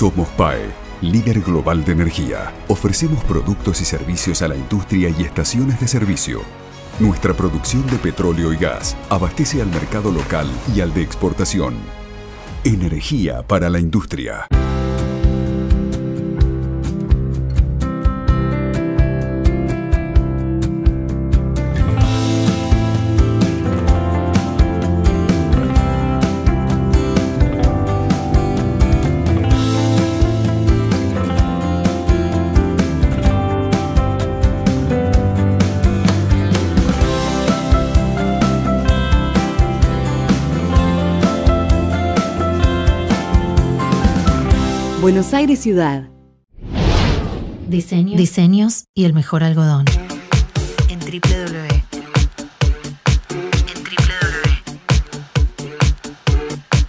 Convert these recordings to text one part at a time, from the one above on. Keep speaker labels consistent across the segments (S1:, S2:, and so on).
S1: Somos PAE, líder global de energía. Ofrecemos productos y servicios a la industria y estaciones de servicio. Nuestra producción de petróleo y gas abastece al mercado local y al de exportación. Energía para
S2: la industria. Buenos Aires Ciudad. Diseños, y el mejor algodón.
S1: En www.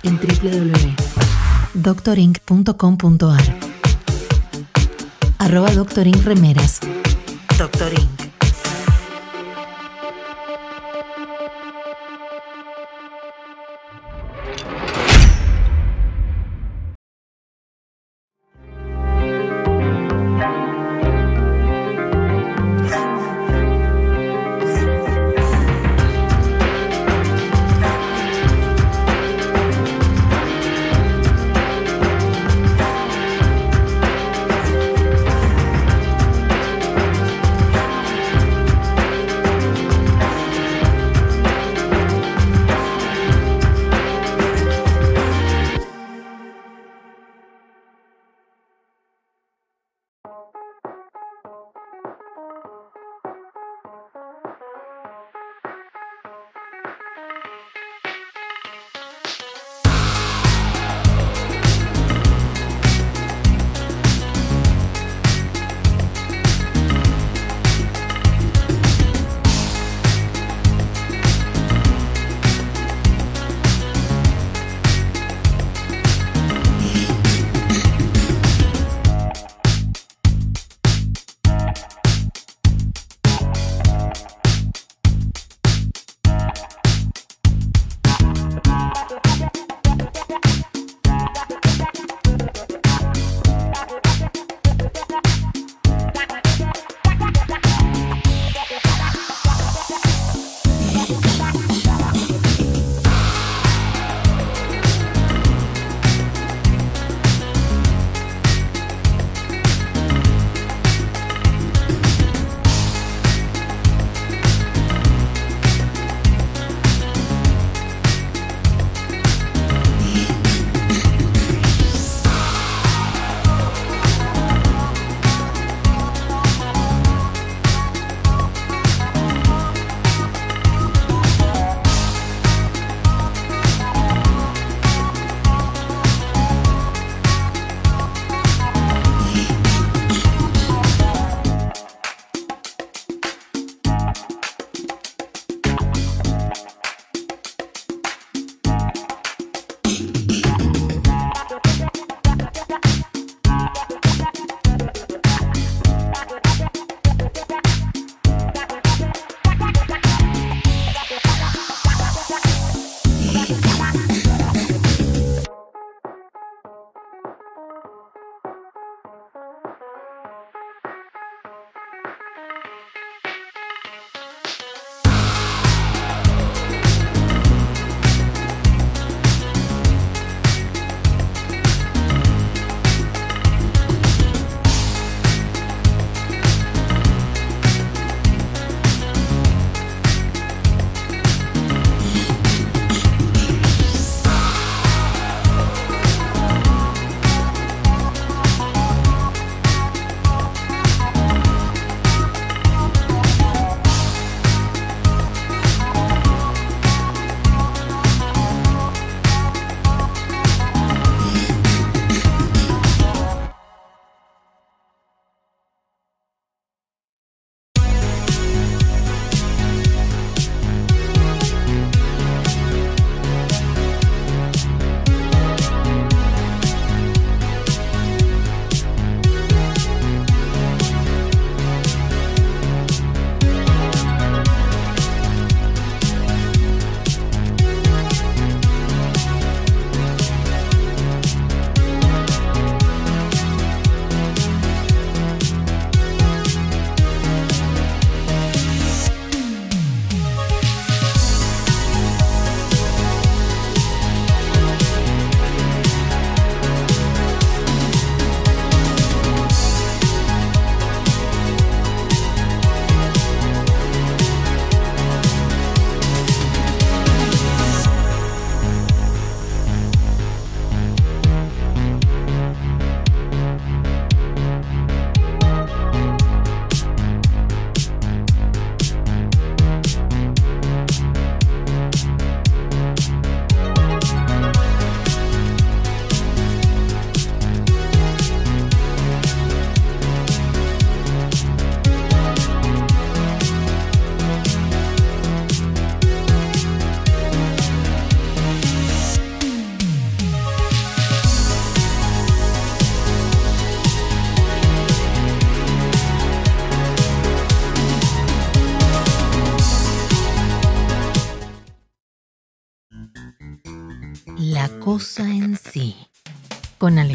S2: En www. www.doctorinc.com.ar. Arroba Inc. Remeras. Inc.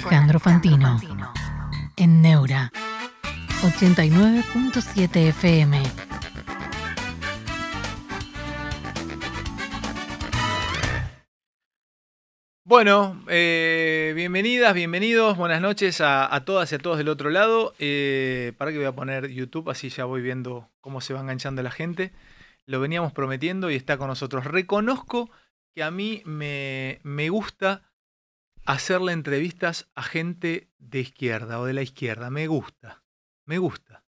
S2: Alejandro Fantino. En Neura. 89.7 FM.
S1: Bueno, eh, bienvenidas, bienvenidos, buenas noches a, todas y a todos del otro lado. Eh, para que voy a poner YouTube, así ya voy viendo cómo se va enganchando la gente. Lo veníamos prometiendo y está con nosotros. Reconozco que a mí me, me gusta hacerle entrevistas a gente de izquierda o de la izquierda. Me gusta, me gusta.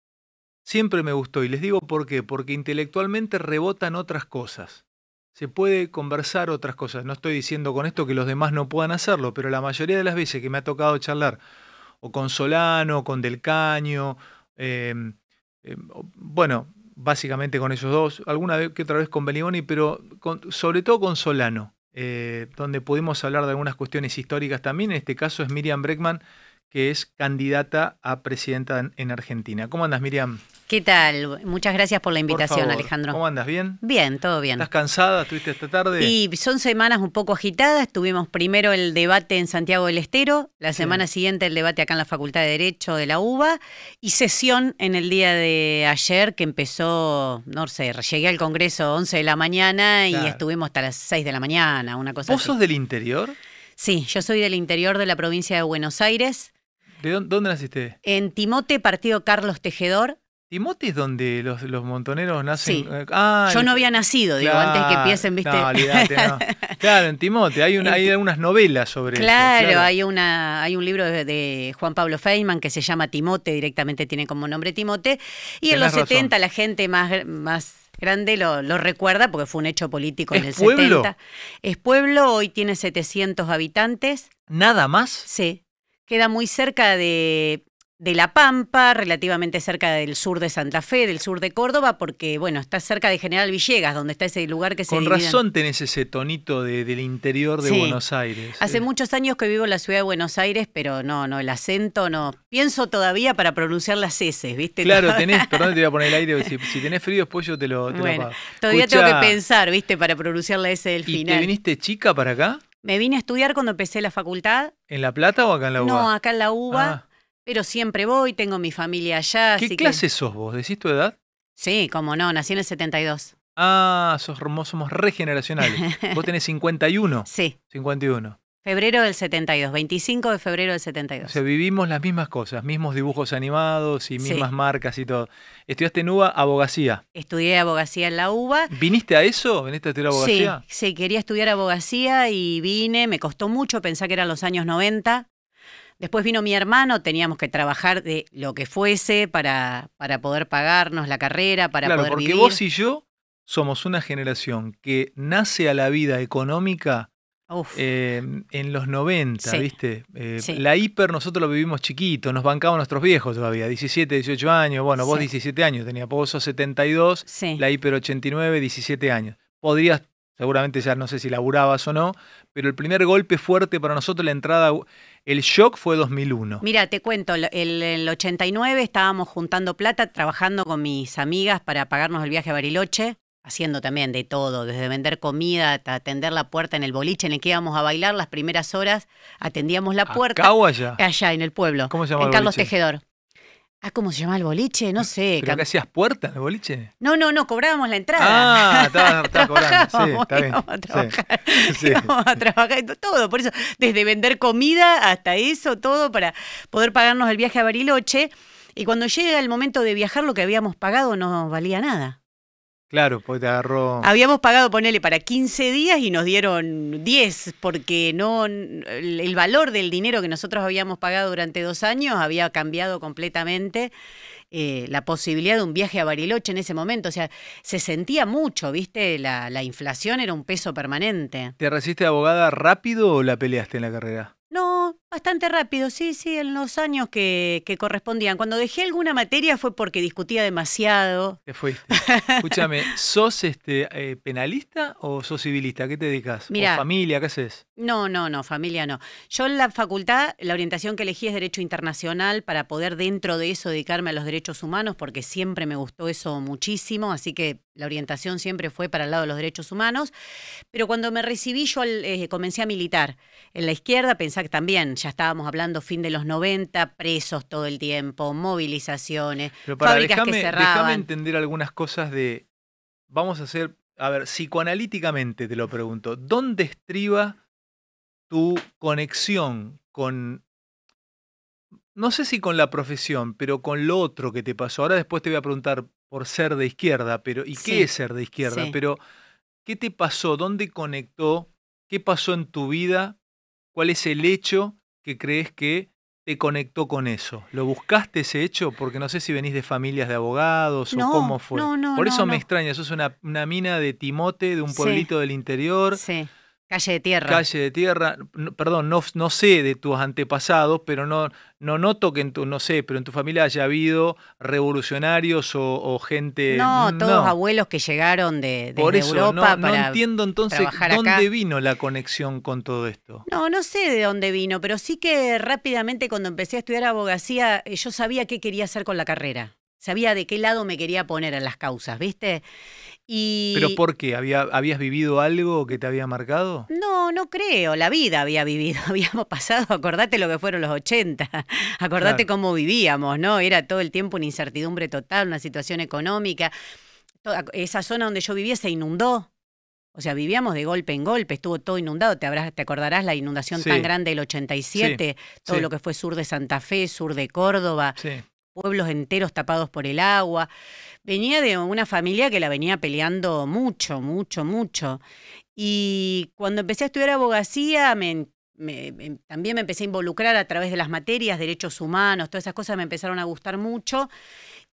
S1: Siempre me gustó y les digo por qué, porque intelectualmente rebotan otras cosas. Se puede conversar otras cosas. No estoy diciendo con esto que los demás no puedan hacerlo, pero la mayoría de las veces que me ha tocado charlar o con Solano, con Del Caño, em, em, bueno, básicamente con ellos dos, alguna vez que otra vez con Benigoni, pero sobre todo con Solano. Eh, donde pudimos hablar de algunas cuestiones históricas también. En este caso es Miriam Breckman, que es candidata a presidenta en, en Argentina. ¿Cómo andas, Miriam?
S2: ¿Qué tal? Muchas gracias por la invitación, Alejandro. ¿Cómo andas? ¿Bien? Bien, todo bien. ¿Estás
S1: cansada? ¿Estuviste esta tarde? Y
S2: son semanas un poco agitadas. Tuvimos primero el debate en Santiago del Estero, la semana siguiente el debate acá en la Facultad de Derecho de la UBA y sesión en el día de ayer que empezó, no sé, llegué al Congreso a 11 de la mañana y estuvimos hasta las 6 de la mañana, una cosa ¿Vos sos del interior? Sí, yo soy del interior de la provincia de Buenos Aires.
S1: ¿De dónde naciste?
S2: En Timote, partido Carlos Tejedor.
S1: ¿Timote es donde los, montoneros nacen. Eh, ah, Yo no había
S2: nacido, digo, antes que empiecen, ¿viste? No, no.
S1: Claro, en Timote hay, unas novelas sobre eso, Claro, hay,
S2: un libro de, Juan Pablo Feynman que se llama Timote, directamente tiene como nombre Timote. Y en los 70 la gente más, grande lo, recuerda porque fue un hecho político en el pueblo? 70. Es pueblo, hoy tiene 700 habitantes. ¿Nada más? Sí. Queda muy cerca de de La Pampa, relativamente cerca del sur de Santa Fe, del sur de Córdoba, porque bueno, está cerca de General Villegas, donde está ese lugar que se se Con razón
S1: tenés ese tonito del interior de Buenos Aires. Hace
S2: muchos años que vivo en la ciudad de Buenos Aires, pero no, no, el acento no. Pienso todavía para pronunciar las S, ¿viste? Claro, tenés, perdón,
S1: te voy a poner el aire, si, si tenés frío después yo te lo, bueno, Todavía tengo que
S2: pensar, ¿viste? Para pronunciar la S del final. ¿Y te viniste
S1: chica para acá?
S2: Me vine a estudiar cuando empecé la facultad.
S1: ¿En La Plata o acá en la UBA? No, acá
S2: en la UBA. Ah. Pero siempre voy, tengo mi familia allá. ¿Qué clase
S1: sos vos? ¿Decís tu edad?
S2: Sí, como no, nací en el 72.
S1: Ah, sos somos regeneracionales. vos tenés 51. Sí. 51.
S2: Febrero del 72, 25 de febrero del 72. O
S1: sea, vivimos las mismas cosas, mismos dibujos animados y mismas marcas y todo. Estudiaste en UBA abogacía.
S2: Estudié abogacía en la UBA.
S1: ¿Viniste a eso? ¿Viniste a estudiar abogacía?
S2: Sí, quería estudiar abogacía y vine, me costó mucho, pensar que eran los años 90. Después vino mi hermano, teníamos que trabajar de lo que fuese para, para poder pagarnos la carrera, para poder vivir. porque vos
S1: y yo somos una generación que nace a la vida económica em, en los 90, ¿viste? Eh, la hiper nosotros lo vivimos chiquito, nos bancaban nuestros viejos todavía, 17, 18 años, bueno, vos 17 años tenía vos sos 72, la hiper 89, 17 años. Podrías seguramente ya no sé si laburabas o no, pero el primer golpe fuerte para nosotros, la entrada, el shock fue 2001.
S2: Mira, te cuento, el, el 89 estábamos juntando plata, trabajando con mis amigas para pagarnos el viaje a Bariloche, haciendo también de todo, desde vender comida hasta atender la puerta en el boliche en el que íbamos a bailar las primeras horas, atendíamos la puerta. allá? Allá, en el pueblo. ¿Cómo se llama? En Carlos Tejedor. Ah, ¿cómo se llama el boliche? No sé. ¿Pero que hacías puertas el boliche? No, no, no, cobrábamos la entrada. Ah, estabas cobrando. a trabajar. a trabajar todo. Por eso, desde vender comida hasta eso, todo para poder pagarnos el viaje a Bariloche. Y cuando llega el momento de viajar, lo que habíamos pagado no valía nada.
S1: Claro, pues te agarró.
S2: Habíamos pagado, ponele, para 15 días y nos dieron 10, porque no el valor del dinero que nosotros habíamos pagado durante dos años había cambiado completamente. Eh, la posibilidad de un viaje a Bariloche en ese momento. O sea, se sentía mucho, ¿viste? La, la inflación era un peso permanente.
S1: ¿Te resiste abogada rápido o la peleaste en la carrera?
S2: No, Bastante rápido, sí, sí, en los años que, que, correspondían. Cuando dejé alguna materia fue porque discutía demasiado.
S1: Te fuiste. Escúchame, ¿sos este eh, penalista o sos civilista? ¿Qué te dedicas? familia? ¿Qué haces?
S2: No, no, no, familia no. Yo en la facultad, la orientación que elegí es Derecho Internacional para poder dentro de eso dedicarme a los derechos humanos, porque siempre me gustó eso muchísimo, así que la orientación siempre fue para el lado de los derechos humanos, pero cuando me recibí yo eh, comencé a militar en la izquierda, pensá que también ya estábamos hablando fin de los 90, presos todo el tiempo, movilizaciones, pero para, fábricas que cerraban. Déjame
S1: entender algunas cosas de, vamos a hacer, a ver, psicoanalíticamente te lo pregunto, ¿dónde estriba tu conexión con no sé si con la profesión, pero con lo otro que te pasó. Ahora después te voy a preguntar por ser de izquierda, pero ¿y qué es ser de izquierda? Pero ¿qué te pasó? ¿Dónde conectó? ¿Qué pasó en tu vida? ¿Cuál es el hecho que crees que te conectó con eso? ¿Lo buscaste ese hecho? Porque no sé si venís de familias de abogados o cómo fue. No, no, Por eso me extraña, sos una, una mina de Timote, de un pueblito del interior. Sí
S2: Calle de tierra. Calle
S1: de tierra. perdón, no, sé de tus antepasados, pero no, noto que en tu, no sé, pero en tu familia haya habido revolucionarios o, gente. No, todos
S2: abuelos que llegaron de, Por eso, Europa. No, no entiendo entonces dónde
S1: vino la conexión con todo esto.
S2: No, no sé de dónde vino, pero sí que rápidamente cuando empecé a estudiar abogacía, eh, yo sabía qué quería hacer con la carrera. Sabía de qué lado me quería poner en las causas, ¿viste? ¿Pero
S1: por qué? ¿Había, ¿Habías vivido algo que te había marcado?
S2: No, no creo. La vida había vivido, habíamos pasado, acordate lo que fueron los 80, acordate cómo vivíamos, ¿no? Era todo el tiempo una incertidumbre total, una situación económica. esa zona donde yo vivía se inundó. O sea, vivíamos de golpe en golpe, estuvo todo inundado. Te, te acordarás la inundación tan grande del 87, todo lo que fue sur de Santa Fe, sur de Córdoba, pueblos enteros tapados por el agua. Venía de una familia que la venía peleando mucho, mucho, mucho. Y cuando empecé a estudiar abogacía, también me empecé a involucrar a través de las materias, derechos humanos, todas esas cosas me empezaron a gustar mucho.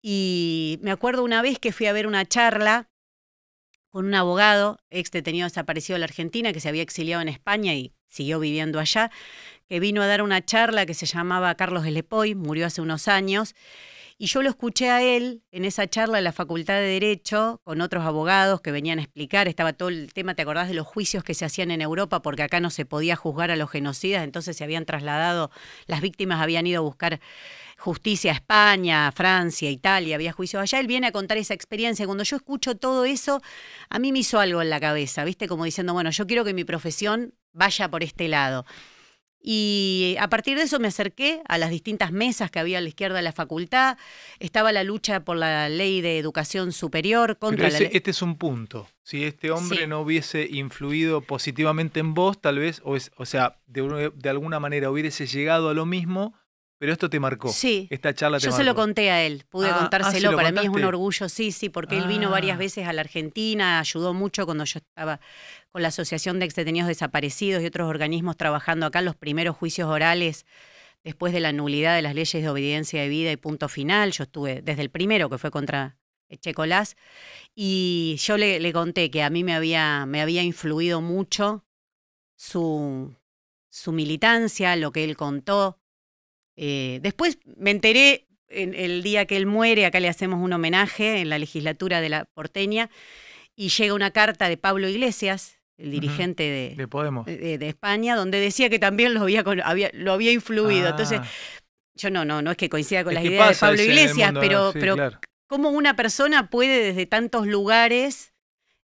S2: Y me acuerdo una vez que fui a ver una charla con un abogado ex detenido desaparecido de la Argentina que se había exiliado en España y siguió viviendo allá, que vino a dar una charla que se llamaba Carlos Lepoy, murió hace unos años, y yo lo escuché a él en esa charla en la Facultad de Derecho con otros abogados que venían a explicar, estaba todo el tema, ¿te acordás de los juicios que se hacían en Europa? Porque acá no se podía juzgar a los genocidas, entonces se habían trasladado, las víctimas habían ido a buscar justicia a España, Francia, Italia, había juicios allá. Él viene a contar esa experiencia. Cuando yo escucho todo eso, a mí me hizo algo en la cabeza, ¿viste? Como diciendo, bueno, yo quiero que mi profesión vaya por este lado. Y a partir de eso me acerqué a las distintas mesas que había a la izquierda de la facultad. Estaba la lucha por la ley de educación superior contra la Este
S1: es un punto. Si este hombre no hubiese influido positivamente en vos, tal vez, o, es, o sea, de, alguna manera hubiese llegado a lo mismo, pero esto te marcó. Sí. Esta charla te Yo se lo
S2: conté a él, pude ah, ah, contárselo. Para mí es un orgullo, sí, sí, porque él vino varias ah. veces a la Argentina, ayudó mucho cuando yo estaba con la Asociación de Extenidos Desaparecidos y otros organismos trabajando acá los primeros juicios orales después de la nulidad de las leyes de obediencia de vida y punto final. Yo estuve desde el primero, que fue contra Checolás, y yo le, conté que a mí me había, me había influido mucho su, su militancia, lo que él contó. Eh, después me enteré en el día que él muere, acá le hacemos un homenaje en la legislatura de la porteña, y llega una carta de Pablo Iglesias, el dirigente
S1: de,
S2: España, donde decía que también lo había, lo había influido. Ah. Entonces, yo no, no, no es que coincida con las ideas de Pablo Iglesias, pero, pero ¿cómo una persona puede desde tantos lugares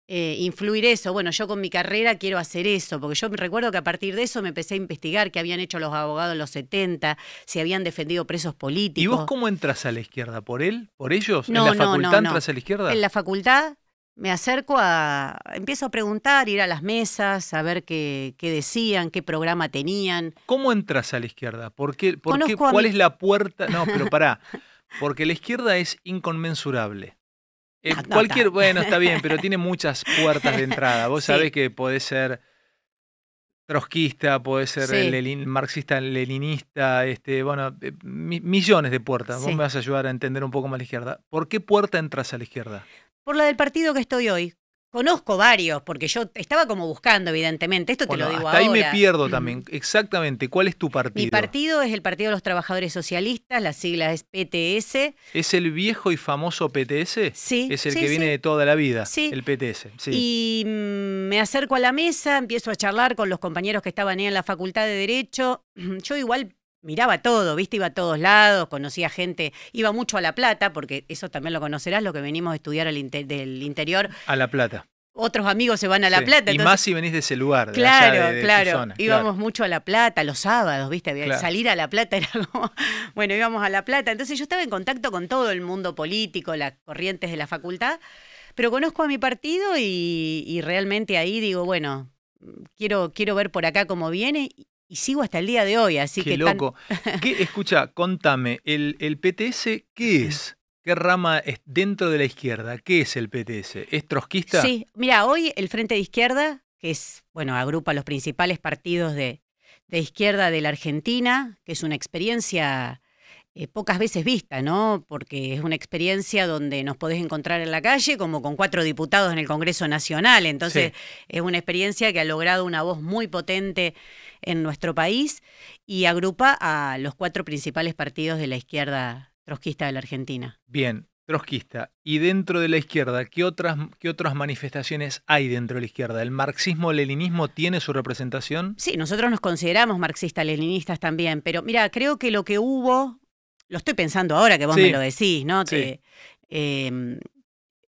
S2: eh, influir eso? Bueno, yo con mi carrera quiero hacer eso, porque yo me recuerdo que a partir de eso me empecé a investigar qué habían hecho los abogados en los 70, si habían defendido presos políticos. ¿Y vos
S1: cómo entras a la izquierda? ¿Por él? ¿Por ellos? ¿En la facultad entras a la izquierda? En la
S2: facultad me acerco a, empiezo a preguntar, ir a las mesas, a ver qué, decían, qué programa tenían. ¿Cómo entras a la izquierda? ¿Por
S1: qué, ¿Cuál es la puerta? No, pero pará, porque la izquierda es inconmensurable.
S2: Eh, ah, cualquier, bueno, está bien,
S1: pero tiene muchas puertas de entrada. Vos sabés que podés ser trotskista, podés ser marxista, leninista, este, bueno, eh, millones de puertas. Vos me vas a ayudar a entender un poco más la izquierda. ¿Por qué puerta entras a la izquierda?
S2: por la del partido que estoy hoy. Conozco varios, porque yo estaba como buscando, evidentemente. Esto te lo digo ahora. Ahí me
S1: pierdo también. Exactamente. ¿Cuál es tu partido? Mi
S2: partido es el Partido de los Trabajadores Socialistas, la sigla es PTS.
S1: ¿Es el viejo y famoso PTS? Sí. Es el que viene de toda la vida. Sí. El PTS. Y
S2: mm, me acerco a la mesa, empiezo a charlar con los compañeros que estaban ahí en la Facultad de Derecho. Yo igual miraba todo, viste, iba a todos lados, conocía gente, iba mucho a La Plata, porque eso también lo conocerás, lo que venimos a estudiar del interior.
S1: A La Plata
S2: otros amigos se van a La Plata. y más si
S1: venís de ese lugar. De claro, de, claro. íbamos
S2: mucho a La Plata, los sábados, ¿viste? Salir a La Plata era como. Bueno, íbamos a La Plata. Entonces yo estaba en contacto con todo el mundo político, las corrientes de la facultad, pero conozco a mi partido y, realmente ahí digo, bueno, quiero, quiero ver por acá cómo viene. Y sigo hasta el día de hoy, así que. Loco.
S1: qué loco. Escucha, contame, ¿el, ¿el, PTS qué es? ¿Qué rama es dentro de la izquierda? ¿Qué es el PTS? ¿Es trotskista? Sí,
S2: mira, hoy el Frente de Izquierda, que es, bueno, agrupa los principales partidos de, izquierda de la Argentina, que es una experiencia eh, pocas veces vista, ¿no? Porque es una experiencia donde nos podés encontrar en la calle como con cuatro diputados en el Congreso Nacional. Entonces, es una experiencia que ha logrado una voz muy potente en nuestro país y agrupa a los cuatro principales partidos de la izquierda trotskista de la Argentina.
S1: Bien, trotskista. Y dentro de la izquierda, ¿qué otras, qué otras manifestaciones hay dentro de la izquierda? ¿El marxismo-leninismo tiene su representación?
S2: Sí, nosotros nos consideramos marxistas-leninistas también, pero mira, creo que lo que hubo, lo estoy pensando ahora que vos me lo decís, ¿no? Em,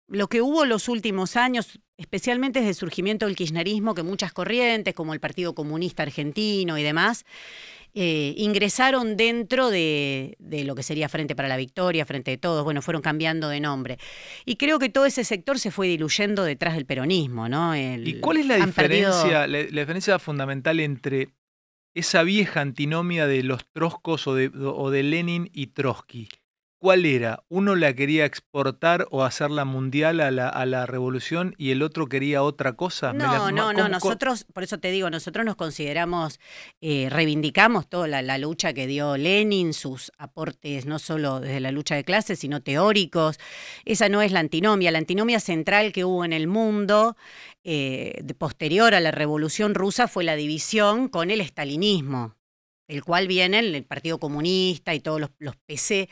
S2: lo que hubo en los últimos años, especialmente desde el surgimiento del kirchnerismo, que muchas corrientes, como el Partido Comunista Argentino y demás, eh, ingresaron dentro de, lo que sería Frente para la Victoria, Frente de Todos, bueno, fueron cambiando de nombre. Y creo que todo ese sector se fue diluyendo detrás del peronismo, ¿no? ¿Y cuál es la diferencia,
S1: la, diferencia fundamental entre esa vieja antinomia de los troscos o de Lenin y Trotsky? ¿Cuál era? Uno la quería exportar o hacerla mundial a la, revolución y el otro quería otra cosa. No, no, no.
S2: Nosotros, por eso te digo, nosotros nos consideramos, eh, reivindicamos toda la, lucha que dio Lenin, sus aportes no solo desde la lucha de clases, sino teóricos. Esa no es la antinomia. La antinomia central que hubo en el mundo eh, posterior a la revolución rusa fue la división con el estalinismo el cual vienen el Partido Comunista y todos los, PC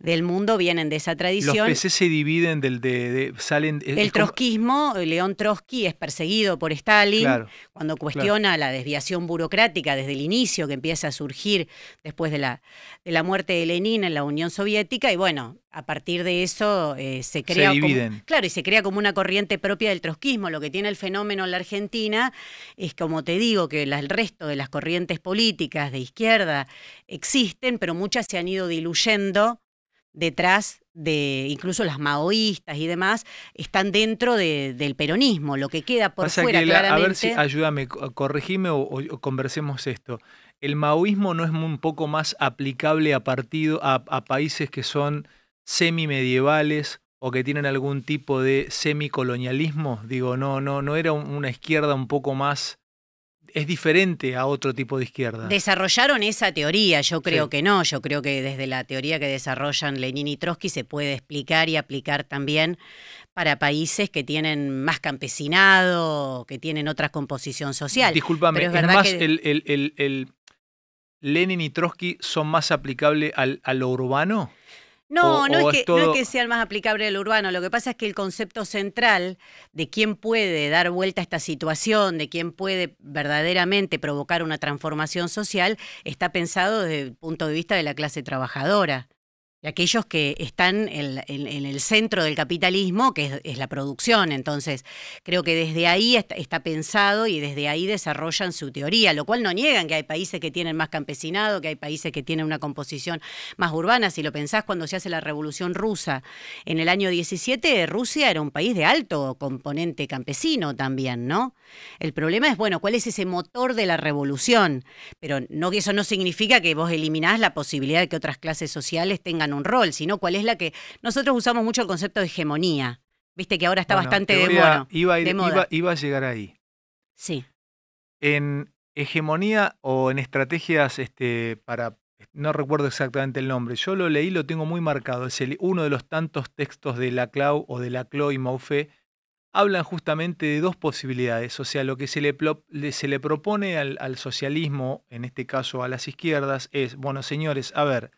S2: del mundo vienen de esa tradición. Los PC
S1: se dividen del de, salen el
S2: trotskismo, eh, León Trotsky es perseguido por Stalin cuando cuestiona la desviación burocrática desde el inicio que empieza a surgir después de la de la muerte de Lenin en la Unión Soviética y bueno, a partir de eso eh, se crea. como, claro, y se crea como una corriente propia del trotskismo. Lo que tiene el fenómeno en la Argentina es, como te digo, que el resto de las corrientes políticas de izquierda existen, pero muchas se han ido diluyendo detrás de incluso las maoístas y demás están dentro del peronismo lo que queda por fuera a ver si
S1: ayúdame corregime o, conversemos esto el maoísmo no es un poco más aplicable a partido a países que son semi-medievales o que tienen algún tipo de semicolonialismo. Digo, no, no, no era una izquierda un poco más es diferente a otro tipo de izquierda.
S2: Desarrollaron esa teoría, yo creo que no, yo creo que desde la teoría que desarrollan Lenin y Trotsky se puede explicar y aplicar también para países que tienen más campesinado, que tienen otra composición social. Disculpame, es, más
S1: el, Lenin y Trotsky son más aplicables a lo urbano.
S2: No, no, es que, sea no sea más aplicable al urbano, lo que pasa es que el concepto central de quién puede dar vuelta a esta situación, de quién puede verdaderamente provocar una transformación social, está pensado desde el punto de vista de la clase trabajadora aquellos que están en, el centro del capitalismo, que es, la producción. Entonces, creo que desde ahí está, pensado y desde ahí desarrollan su teoría, lo cual no niegan que hay países que tienen más campesinado, que hay países que tienen una composición más urbana. Si lo pensás, cuando se hace la Revolución Rusa en el año 17, Rusia era un país de alto componente campesino también, ¿no? El problema es, bueno, ¿cuál es ese motor de la revolución? Pero no eso no significa que vos eliminás la posibilidad de que otras clases sociales tengan un rol, sino cuál es la que. Nosotros usamos mucho el concepto de hegemonía. Viste que ahora está bastante de, moda. iba,
S1: a llegar ahí. Sí. En hegemonía o en estrategias este, para. No recuerdo exactamente el nombre. Yo lo leí, lo tengo muy marcado. Es uno de los tantos textos de Laclau o de Laclau y Maufé hablan justamente de dos posibilidades, o sea, lo que se le, se le propone al, socialismo, en este caso a las izquierdas, es, bueno, señores, a ver,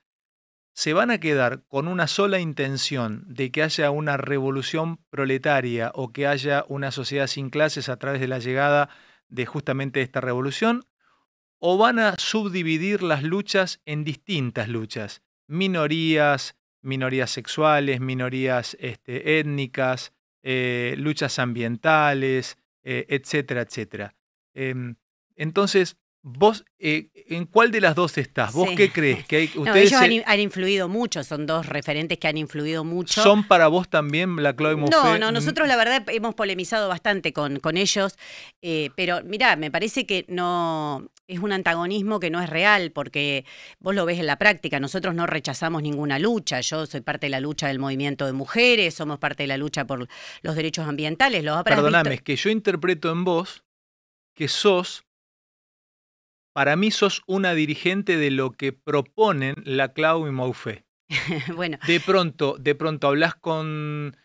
S1: se van a quedar con una sola intención de que haya una revolución proletaria o que haya una sociedad sin clases a través de la llegada de justamente esta revolución, o van a subdividir las luchas en distintas luchas, minorías, minorías sexuales, minorías este, étnicas, eh, luchas ambientales, eh, etcétera, etcétera. Em, entonces, Vos, eh, ¿en cuál de las dos estás? ¿Vos qué crees? Que ellos
S2: han, influido mucho, son dos referentes que han influido mucho. ¿Son
S1: para vos también la Chloe Mouffet? No, no, nosotros
S2: la verdad hemos polemizado bastante con, con ellos, eh, pero mira, me parece que no es un antagonismo que no es real, porque vos lo ves en la práctica, nosotros no rechazamos ninguna lucha, yo soy parte de la lucha del movimiento de mujeres, somos parte de la lucha por los derechos ambientales, los Perdóname, es
S1: que yo interpreto en vos que sos para mí sos una dirigente de lo que proponen la Clau y Maufé.
S2: bueno.
S1: De pronto, de pronto hablas con,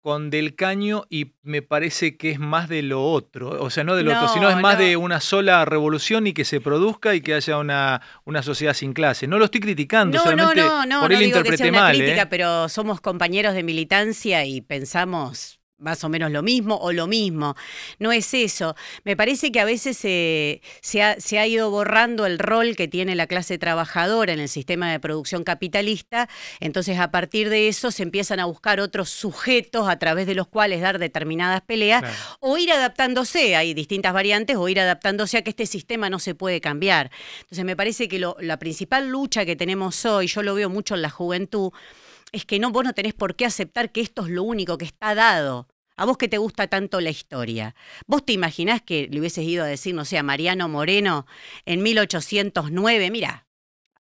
S1: con Del Caño y me parece que es más de lo otro, o sea, no de lo otro, sino es más de una sola revolución y que se produzca y que haya una, una sociedad sin clase. No lo estoy criticando, no, solamente no, no, no, no digo que sea una ¿eh? crítica,
S2: pero somos compañeros de militancia y pensamos más o menos lo mismo o lo mismo. No es eso. Me parece que a veces se, se, ha, se, ha, ido borrando el rol que tiene la clase trabajadora en el sistema de producción capitalista, entonces a partir de eso se empiezan a buscar otros sujetos a través de los cuales dar determinadas peleas o ir adaptándose, hay distintas variantes, o ir adaptándose a que este sistema no se puede cambiar. Entonces me parece que la principal lucha que tenemos hoy, yo lo veo mucho en la juventud, es que no, vos no tenés por qué aceptar que esto es lo único que está dado. A vos que te gusta tanto la historia. ¿Vos te imaginás que le hubieses ido a decir, no sé, a Mariano Moreno en 1809, mira,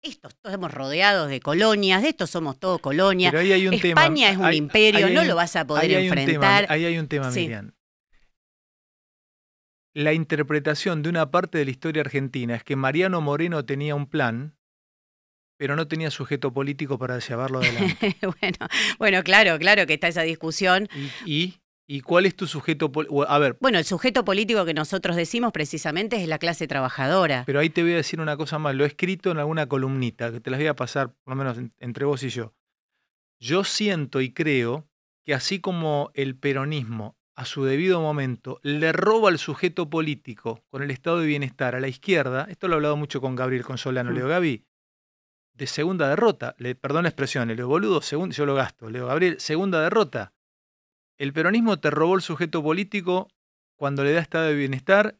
S2: estos estamos rodeados de colonias, de estos somos todos colonias. Pero ahí hay un España es un imperio, no lo vas a poder enfrentar. ahí hay un tema, Miriam. La
S1: interpretación de una parte de la historia argentina es que Mariano Moreno tenía un plan pero no tenía sujeto político para llevarlo adelante.
S2: bueno, bueno, claro, claro que está esa discusión. ¿Y, cuál es tu sujeto político? A ver. Bueno, el sujeto político que nosotros decimos precisamente es la clase trabajadora. Pero
S1: ahí te voy a decir una cosa más. Lo he escrito en alguna columnita, que te las voy a pasar, por lo menos entre vos y yo. Yo siento y creo que así como el peronismo a su debido momento le roba al sujeto político con el estado de bienestar a la izquierda, esto lo he hablado mucho con Gabriel Consolano, Leo mm. Gaby, de segunda derrota. Le, perdón la expresión, le boludo, yo lo gasto. Le Gabriel, segunda derrota. El peronismo te robó el sujeto político cuando le da estado de bienestar,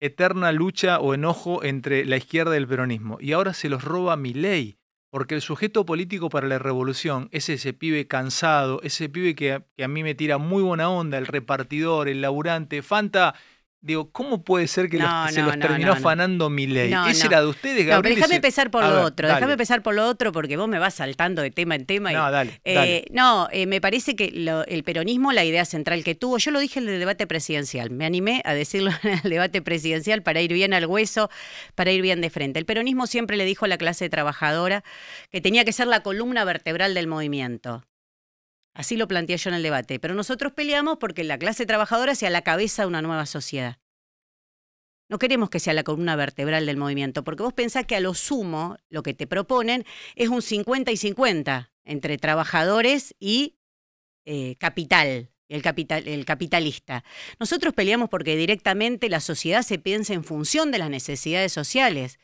S1: eterna lucha o enojo entre la izquierda y el peronismo. Y ahora se los roba mi ley, porque el sujeto político para la revolución es ese pibe cansado, ese pibe que, que a mí me tira muy buena onda, el repartidor, el laburante. Fanta, Digo, ¿cómo puede ser que se los terminó afanando mi ley? ¿Ese era de ustedes, Gabriel? déjame empezar por lo otro, déjame
S2: empezar por lo otro porque vos me vas saltando de tema en tema. no, dale. Eh, no, eh, me parece que el peronismo, la idea central que tuvo, yo lo dije en el debate presidencial, me animé a decirlo en el debate presidencial para ir bien al hueso, para ir bien de frente. El peronismo siempre le dijo a la clase trabajadora que tenía que ser la columna vertebral del movimiento. Así lo planteé yo en el debate. Pero nosotros peleamos porque la clase trabajadora sea la cabeza de una nueva sociedad. No queremos que sea la columna vertebral del movimiento, porque vos pensás que a lo sumo lo que te proponen es un 50 y 50 entre trabajadores y eh, capital, el, capital, el capitalista. Nosotros peleamos porque directamente la sociedad se piense en función de las necesidades sociales,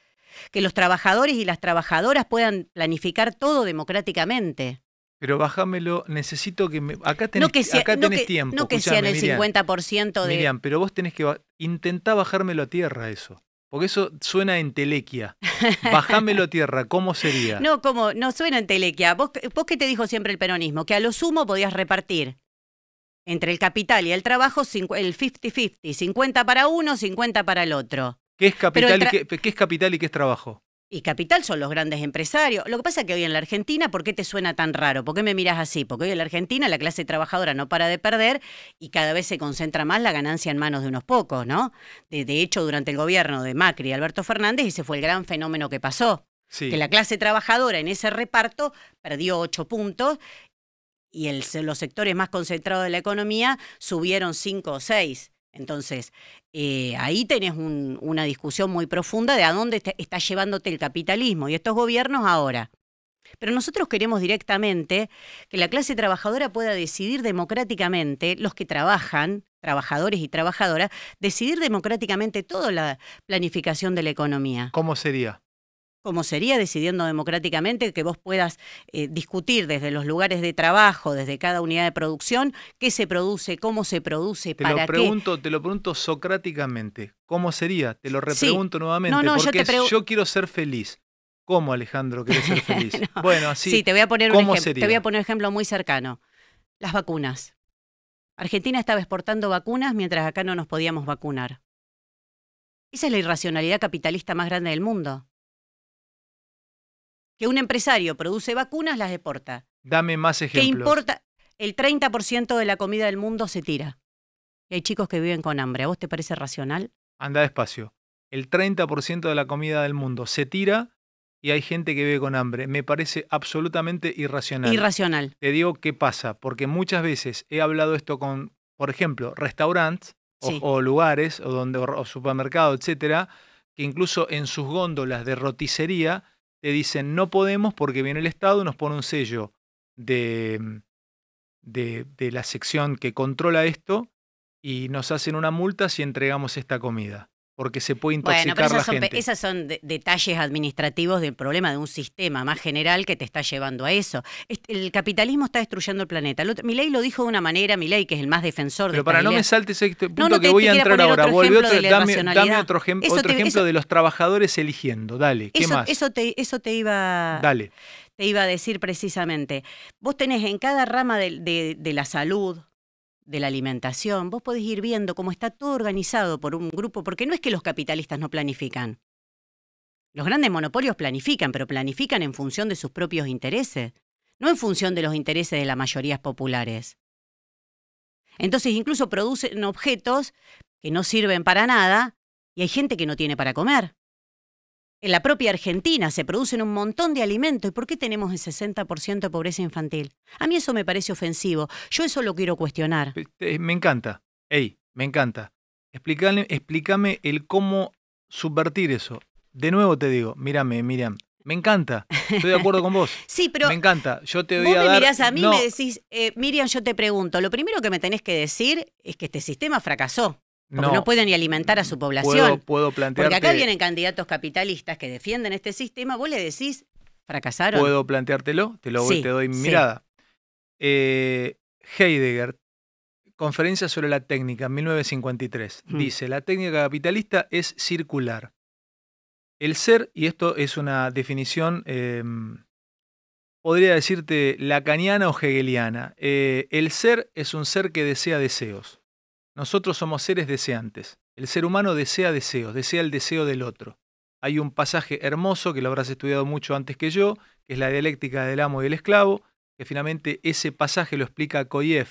S2: que los trabajadores y las trabajadoras puedan planificar todo democráticamente.
S1: Pero bájamelo, necesito que me... Acá tenés, que tiempo. No que sea en el
S2: 50% de... Miriam,
S1: pero vos tenés que... intentar bajármelo a tierra eso. Porque eso suena en telequia. Bajámelo a tierra, ¿cómo sería?
S2: No, como, no suena en telequia. ¿Vos, qué te dijo siempre el peronismo? Que a lo sumo podías repartir entre el capital y el trabajo el 50-50, 50 para uno, 50 para el otro.
S1: qué, es capital y qué es trabajo?
S2: Y capital son los grandes empresarios. Lo que pasa es que hoy en la Argentina, ¿por qué te suena tan raro? ¿Por qué me miras así? Porque hoy en la Argentina la clase trabajadora no para de perder y cada vez se concentra más la ganancia en manos de unos pocos, ¿no? De, hecho, durante el gobierno de Macri y Alberto Fernández, ese fue el gran fenómeno que pasó. Que la clase trabajadora en ese reparto perdió ocho puntos y los sectores más concentrados de la economía subieron cinco o seis. Entonces, eh, ahí tenés una discusión muy profunda de a dónde está, llevándote el capitalismo y estos gobiernos ahora. Pero nosotros queremos directamente que la clase trabajadora pueda decidir democráticamente, los que trabajan, trabajadores y trabajadoras, decidir democráticamente toda la planificación de la economía. ¿Cómo sería? ¿Cómo sería decidiendo democráticamente que vos puedas eh, discutir desde los lugares de trabajo, desde cada unidad de producción, qué se produce, cómo se produce, te lo pregunto,
S1: Te lo pregunto socráticamente, ¿cómo sería? Te lo repregunto nuevamente, porque yo, quiero ser feliz. ¿Cómo, Alejandro, quiere ser feliz? Bueno, así. Sí, te voy a poner Te voy a poner
S2: un ejemplo muy cercano. Las vacunas. Argentina estaba exportando vacunas mientras acá no nos podíamos vacunar. Esa es la irracionalidad capitalista más grande del mundo que un empresario produce vacunas, las exporta.
S1: Dame más ejemplos. ¿Qué importa?
S2: El 30% de la comida del mundo se tira. Y hay chicos que viven con hambre. ¿A vos te parece racional? Anda
S1: despacio. El 30% de la comida del mundo se tira y hay gente que vive con hambre. Me parece absolutamente irracional. Irracional. Te digo qué pasa, porque muchas veces he hablado esto con, por ejemplo, restaurantes o, lugares o, donde, supermercados, etcétera, que incluso en sus góndolas de roticería te dicen no podemos porque viene el Estado nos pone un sello de, de, de la sección que controla esto y nos hacen una multa si entregamos esta comida porque se puede intoxicar bueno, la gente.
S2: Esos son detalles administrativos del problema de un sistema más general que te está llevando a eso. el capitalismo está destruyendo el planeta. Mi lo dijo de una manera, Milei, que es el más defensor de Pero para no me saltes
S1: este punto que voy a entrar ahora. otro, dame, otro, ejemplo, de los trabajadores eligiendo. Dale, ¿qué eso,
S2: Eso te, iba... Dale. Te iba a decir precisamente. Vos tenés en cada rama de la salud, de la alimentación, vos podés ir viendo cómo está todo organizado por un grupo, porque no es que los capitalistas no planifican. Los grandes monopolios planifican, pero planifican en función de sus propios intereses, no en función de los intereses de las mayorías populares. Entonces incluso producen objetos que no sirven para nada y hay gente que no tiene para comer en la propia Argentina se producen un montón de alimentos. ¿Y por qué tenemos el 60% de pobreza infantil? A mí eso me parece ofensivo. Yo eso lo quiero cuestionar. Me encanta.
S1: Ey, me encanta. Explícame, explícame el cómo subvertir eso. De nuevo te digo, mírame, Miriam. Me encanta, estoy de acuerdo con vos. sí, pero. Me encanta, yo te voy a me mirás a mí y me
S2: decís, eh, Miriam, yo te pregunto, lo primero que me tenés que decir es que este sistema fracasó no, puede pueden ni alimentar a su población. Puedo,
S1: puedo plantear. Porque acá vienen
S2: candidatos capitalistas que defienden este sistema, vos le decís, fracasaron. Puedo
S1: planteártelo, te lo doy mi mirada. Eh, Heidegger, conferencia sobre la técnica, 1953, dice: la técnica capitalista es circular. El ser, y esto es una definición, em, podría decirte lacaniana o hegeliana, eh, el ser es un ser que desea deseos. Nosotros somos seres deseantes. El ser humano desea deseos, desea el deseo del otro. Hay un pasaje hermoso que lo habrás estudiado mucho antes que yo, que es la dialéctica del amo y el esclavo, que finalmente ese pasaje lo explica Koyev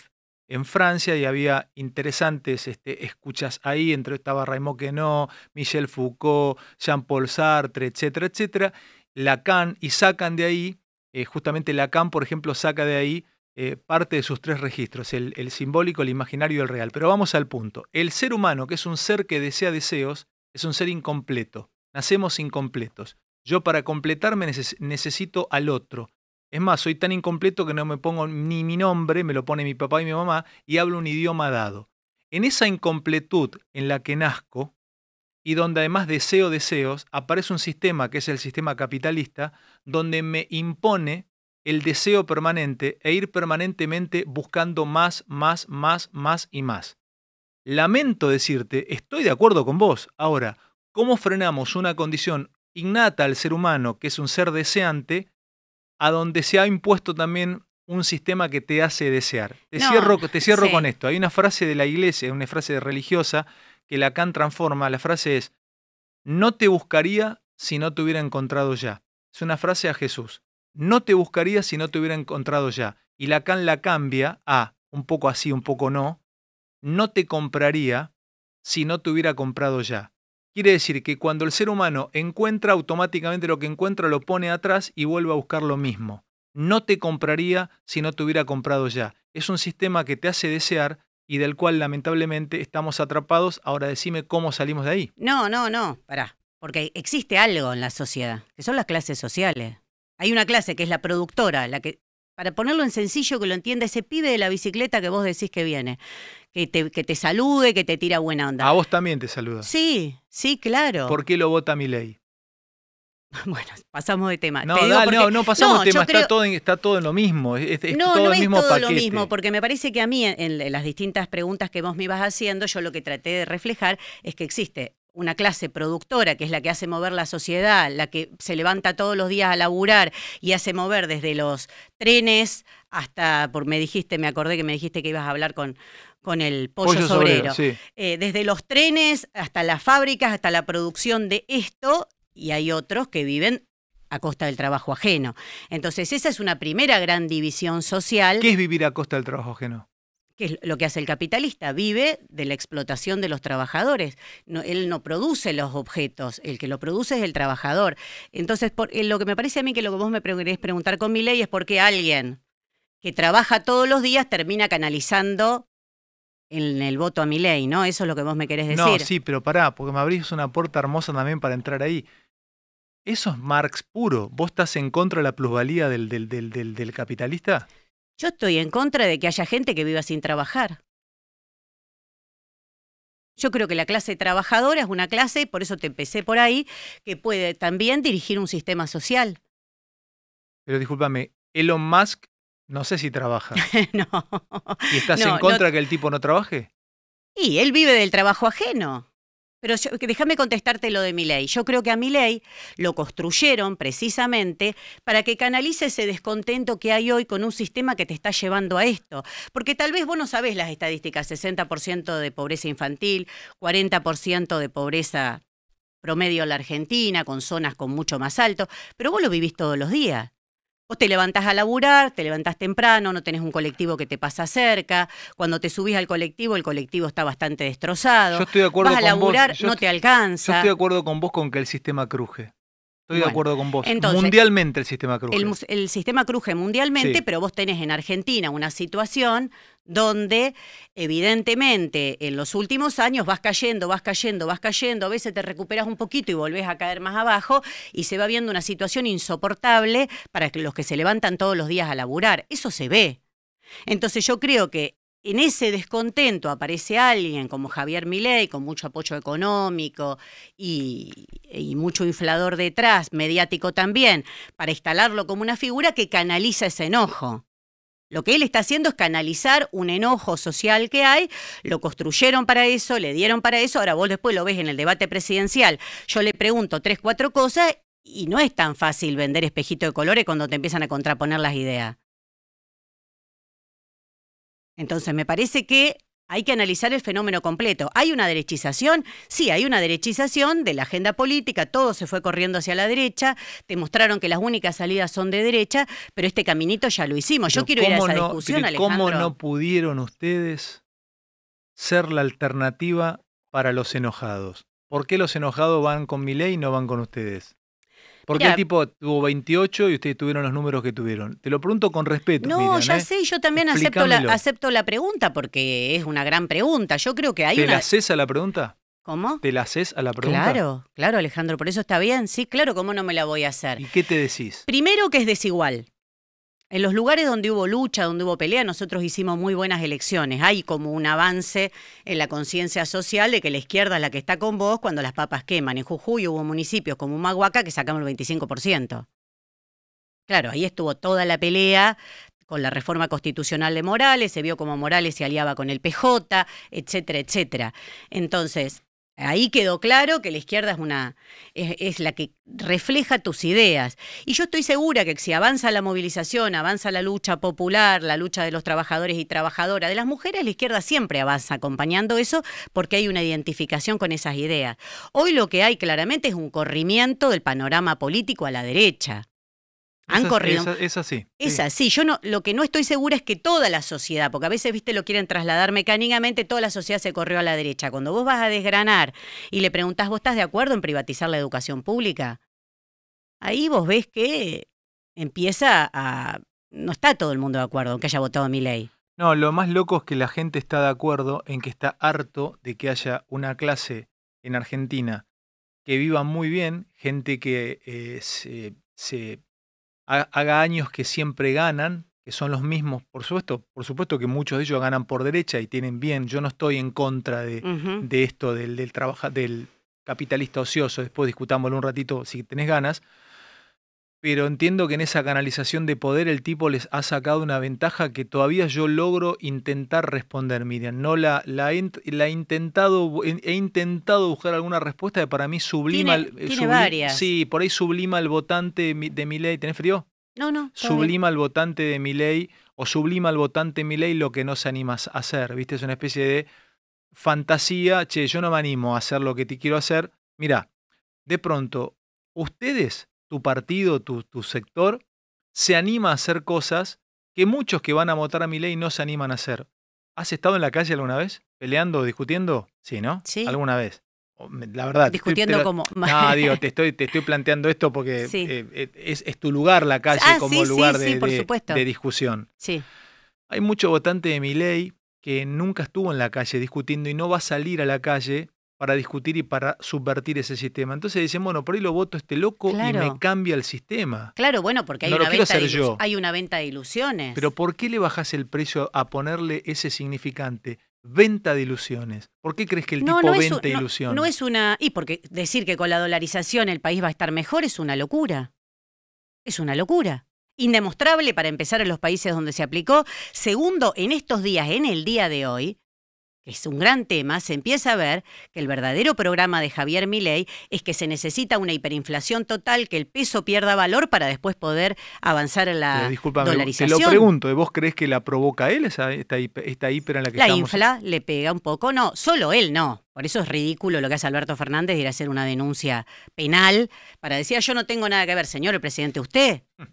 S1: en Francia y había interesantes este, escuchas ahí, entre estaba Raymond Queneau, Michel Foucault, Jean-Paul Sartre, etcétera, etcétera. Lacan y sacan de ahí, eh, justamente Lacan, por ejemplo, saca de ahí eh, parte de sus tres registros, el, simbólico, el imaginario y el real. Pero vamos al punto. El ser humano, que es un ser que desea deseos, es un ser incompleto. Nacemos incompletos. Yo para completarme necesito al otro. Es más, soy tan incompleto que no me pongo ni mi nombre, me lo pone mi papá y mi mamá, y hablo un idioma dado. En esa incompletud en la que nazco, y donde además deseo deseos, aparece un sistema que es el sistema capitalista, donde me impone el deseo permanente e ir permanentemente buscando más, más, más, más y más. Lamento decirte, estoy de acuerdo con vos. Ahora, ¿cómo frenamos una condición innata al ser humano, que es un ser deseante, a donde se ha impuesto también un sistema que te hace desear? Te cierro, te cierro con esto. Hay una frase de la iglesia, una frase religiosa, que Lacan transforma. La frase es, no te buscaría si no te hubiera encontrado ya. Es una frase a Jesús no te buscaría si no te hubiera encontrado ya. Y Lacan la cambia a un poco así, un poco no, no te compraría si no te hubiera comprado ya. Quiere decir que cuando el ser humano encuentra automáticamente lo que encuentra, lo pone atrás y vuelve a buscar lo mismo. No te compraría si no te hubiera comprado ya. Es un sistema que te hace desear y del cual lamentablemente estamos atrapados. Ahora decime cómo salimos de ahí. No,
S2: no, no, pará. Porque existe algo en la sociedad, que son las clases sociales. Hay una clase que es la productora, la que, para ponerlo en sencillo, que lo entienda ese pibe de la bicicleta que vos decís que viene, que te, que salude, que te tira buena onda. A vos también te saluda. Sí, sí, claro. ¿Por
S1: qué lo vota mi ley?
S2: Bueno, pasamos de tema. No, no, no pasamos de tema, está, todo
S1: en, está todo en lo mismo. Es, no, no es todo lo mismo,
S2: porque me parece que a mí, en, en, las distintas preguntas que vos me ibas haciendo, yo lo que traté de reflejar es que existe una clase productora, que es la que hace mover la sociedad, la que se levanta todos los días a laburar y hace mover desde los trenes hasta, por me dijiste, me acordé que me dijiste que ibas a hablar con, con el pollo, obrero sobrero, eh, desde los trenes hasta las fábricas, hasta la producción de esto, y hay otros que viven a costa del trabajo ajeno. Entonces, esa es una primera gran división social. ¿Qué
S1: es vivir a costa del trabajo ajeno?
S2: que es lo que hace el capitalista, vive de la explotación de los trabajadores. él no produce los objetos, el que lo produce es el trabajador. Entonces, eh, lo que me parece a mí que lo que vos me querés preguntar con mi ley es por qué alguien que trabaja todos los días termina canalizando en el voto a mi ley, ¿no? Eso es lo que vos me querés decir. No, sí,
S1: pero pará, porque me abrís una puerta hermosa también para entrar ahí. Eso es Marx puro. ¿Vos estás en contra de la plusvalía del, del, del, del capitalista?
S2: Yo estoy en contra de que haya gente que viva sin trabajar. Yo creo que la clase trabajadora es una clase, por eso te empecé por ahí, que puede también dirigir un sistema social.
S1: Pero discúlpame, Elon Musk no sé si trabaja. no.
S2: ¿Y estás en contra
S1: de que el tipo no trabaje?
S2: Y él vive del trabajo ajeno. Pero déjame contestarte lo de mi ley. Yo creo que a mi ley lo construyeron precisamente para que canalice ese descontento que hay hoy con un sistema que te está llevando a esto. Porque tal vez vos no sabés las estadísticas, 60% de pobreza infantil, 40% de pobreza promedio en la Argentina, con zonas con mucho más alto, pero vos lo vivís todos los días. Vos te levantás a laburar, te levantás temprano, no tenés un colectivo que te pasa cerca. Cuando te subís al colectivo, el colectivo está bastante destrozado. Yo estoy de acuerdo Vas a laburar, no te alcanza. Yo estoy de
S1: acuerdo con vos con que el sistema cruje. Estoy de acuerdo con vos. mundialmente el sistema cruje.
S2: El, sistema cruje mundialmente, pero vos tenés en Argentina una situación donde evidentemente en los últimos años vas cayendo, vas cayendo, vas cayendo, a veces te recuperas un poquito y volvés a caer más abajo y se va viendo una situación insoportable para los que se levantan todos los días a laburar. Eso se ve. Entonces yo creo que en ese descontento aparece alguien como Javier Milei, con mucho apoyo económico y, y, mucho inflador detrás, mediático también, para instalarlo como una figura que canaliza ese enojo. Lo que él está haciendo es canalizar un enojo social que hay, lo construyeron para eso, le dieron para eso, ahora vos después lo ves en el debate presidencial, yo le pregunto tres, cuatro cosas y no es tan fácil vender espejito de colores cuando te empiezan a contraponer las ideas. Entonces me parece que hay que analizar el fenómeno completo. ¿Hay una derechización? Sí, hay una derechización de la agenda política, todo se fue corriendo hacia la derecha, te mostraron que las únicas salidas son de derecha, pero este caminito ya lo hicimos. Yo quiero ir a esa Alejandro. ¿Cómo no
S1: pudieron ustedes ser la alternativa para los enojados? ¿Por qué los enojados van con mi ley y no van con ustedes? Porque el tipo tuvo 28 y ustedes tuvieron los números que tuvieron. Te lo pregunto con respeto. No, ya ¿eh? sé, yo
S2: también acepto la, pregunta porque es una gran pregunta. Yo creo que hay ¿Te la
S1: haces a la pregunta? ¿Cómo? ¿Te la haces a la pregunta? Claro,
S2: claro, Alejandro, por eso está bien. Sí, claro, ¿cómo no me la voy a hacer? ¿Y
S1: qué te decís?
S2: Primero que es desigual. En los lugares donde hubo lucha, donde hubo pelea, nosotros hicimos muy buenas elecciones. Hay como un avance en la conciencia social de que la izquierda es la que está con vos cuando las papas queman. En Jujuy hubo municipios como Maguaca que sacamos el 25%. Claro, ahí estuvo toda la pelea con la reforma constitucional de Morales, se vio como Morales se aliaba con el PJ, etcétera, etcétera. Entonces, Ahí quedó claro que la izquierda es una la que refleja tus ideas. Y yo estoy segura que si avanza la movilización, avanza la lucha popular, la lucha de los trabajadores y trabajadoras, de las mujeres, la izquierda siempre avanza acompañando eso porque hay una identificación con esas ideas. Hoy lo que hay claramente es un corrimiento del panorama político a la derecha. Han corrido.
S1: es así es
S2: así Yo no, lo que no estoy segura es que toda la sociedad, porque a veces, viste, lo quieren trasladar mecánicamente, toda la sociedad se corrió a la derecha. Cuando vos vas a desgranar y le preguntás, ¿vos estás de acuerdo en privatizar la educación pública? Ahí vos ves que empieza a. No está todo el mundo de acuerdo, aunque haya votado mi ley. No, lo más loco es que la
S1: gente está de acuerdo en que está harto de que haya una clase en Argentina que viva muy bien, gente que eh, se haga años que siempre ganan, que son los mismos, por supuesto, por supuesto que muchos de ellos ganan por derecha y tienen bien. Yo no estoy en contra de, esto del, del, del capitalista ocioso, después discutámoslo un ratito si tenés ganas, pero entiendo que en esa canalización de poder el tipo les ha sacado una ventaja que todavía yo logro intentar responder, Miriam. No la, la, he, intentado, he intentado buscar alguna respuesta que para mí sublima... Tiene, eh, Sí, por ahí sublima el votante de mi ley. ¿Tenés frío?
S2: No, no. Sublima
S1: al votante de mi ley o sublima al votante mi ley lo que no se animas a hacer, ¿viste? Es una especie de fantasía, che, yo no me animo a hacer lo que te quiero hacer. Mirá, de pronto, ustedes tu partido, tu, sector, se anima a hacer cosas que muchos que van a votar a mi ley no se animan a hacer. ¿Has estado en la calle alguna vez? ¿Peleando, discutiendo? Sí, ¿no? Sí. ¿Alguna vez? Oh, la verdad. Discutiendo como. No, digo, te estoy, te estoy planteando esto porque eh, eh, es, tu lugar la calle ah, como lugar de, de, discusión. Sí. Hay mucho votante de mi ley que nunca estuvo en la calle discutiendo y no va a salir a la calle para discutir y para subvertir ese sistema. Entonces dicen, bueno, por ahí lo voto este loco y me cambia el sistema.
S2: Claro, bueno, porque hay, una venta de ilusiones. Pero
S1: ¿por qué le bajas el precio a ponerle ese significante? Venta de ilusiones. ¿Por qué crees que el tipo venta ilusiones? No
S2: es una. Y porque decir que con la dolarización el país va a estar mejor es una locura. Es una locura indemostrable para empezar en los países donde se aplicó. Segundo, en estos días, en el día de hoy, es un gran tema, se empieza a ver que el verdadero programa de Javier Milei es que se necesita una hiperinflación total, que el peso pierda valor para después poder avanzar en la polarización. dolarización. Te lo pregunto,
S1: ¿vos crees que la provoca él esa, esta, esta hiper en la que La infla,
S2: le pega un poco, no, solo él no. Por eso es ridículo lo que hace Alberto Fernández de ir a hacer una denuncia penal para decir, ah, yo no tengo nada que ver, señor el presidente, usted mm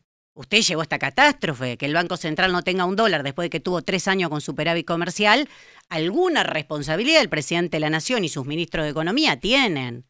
S2: usted llevó esta catástrofe, que el Banco Central no tenga un dólar después de que tuvo tres años con superávit comercial, alguna responsabilidad el presidente de la Nación y sus ministros de Economía tienen.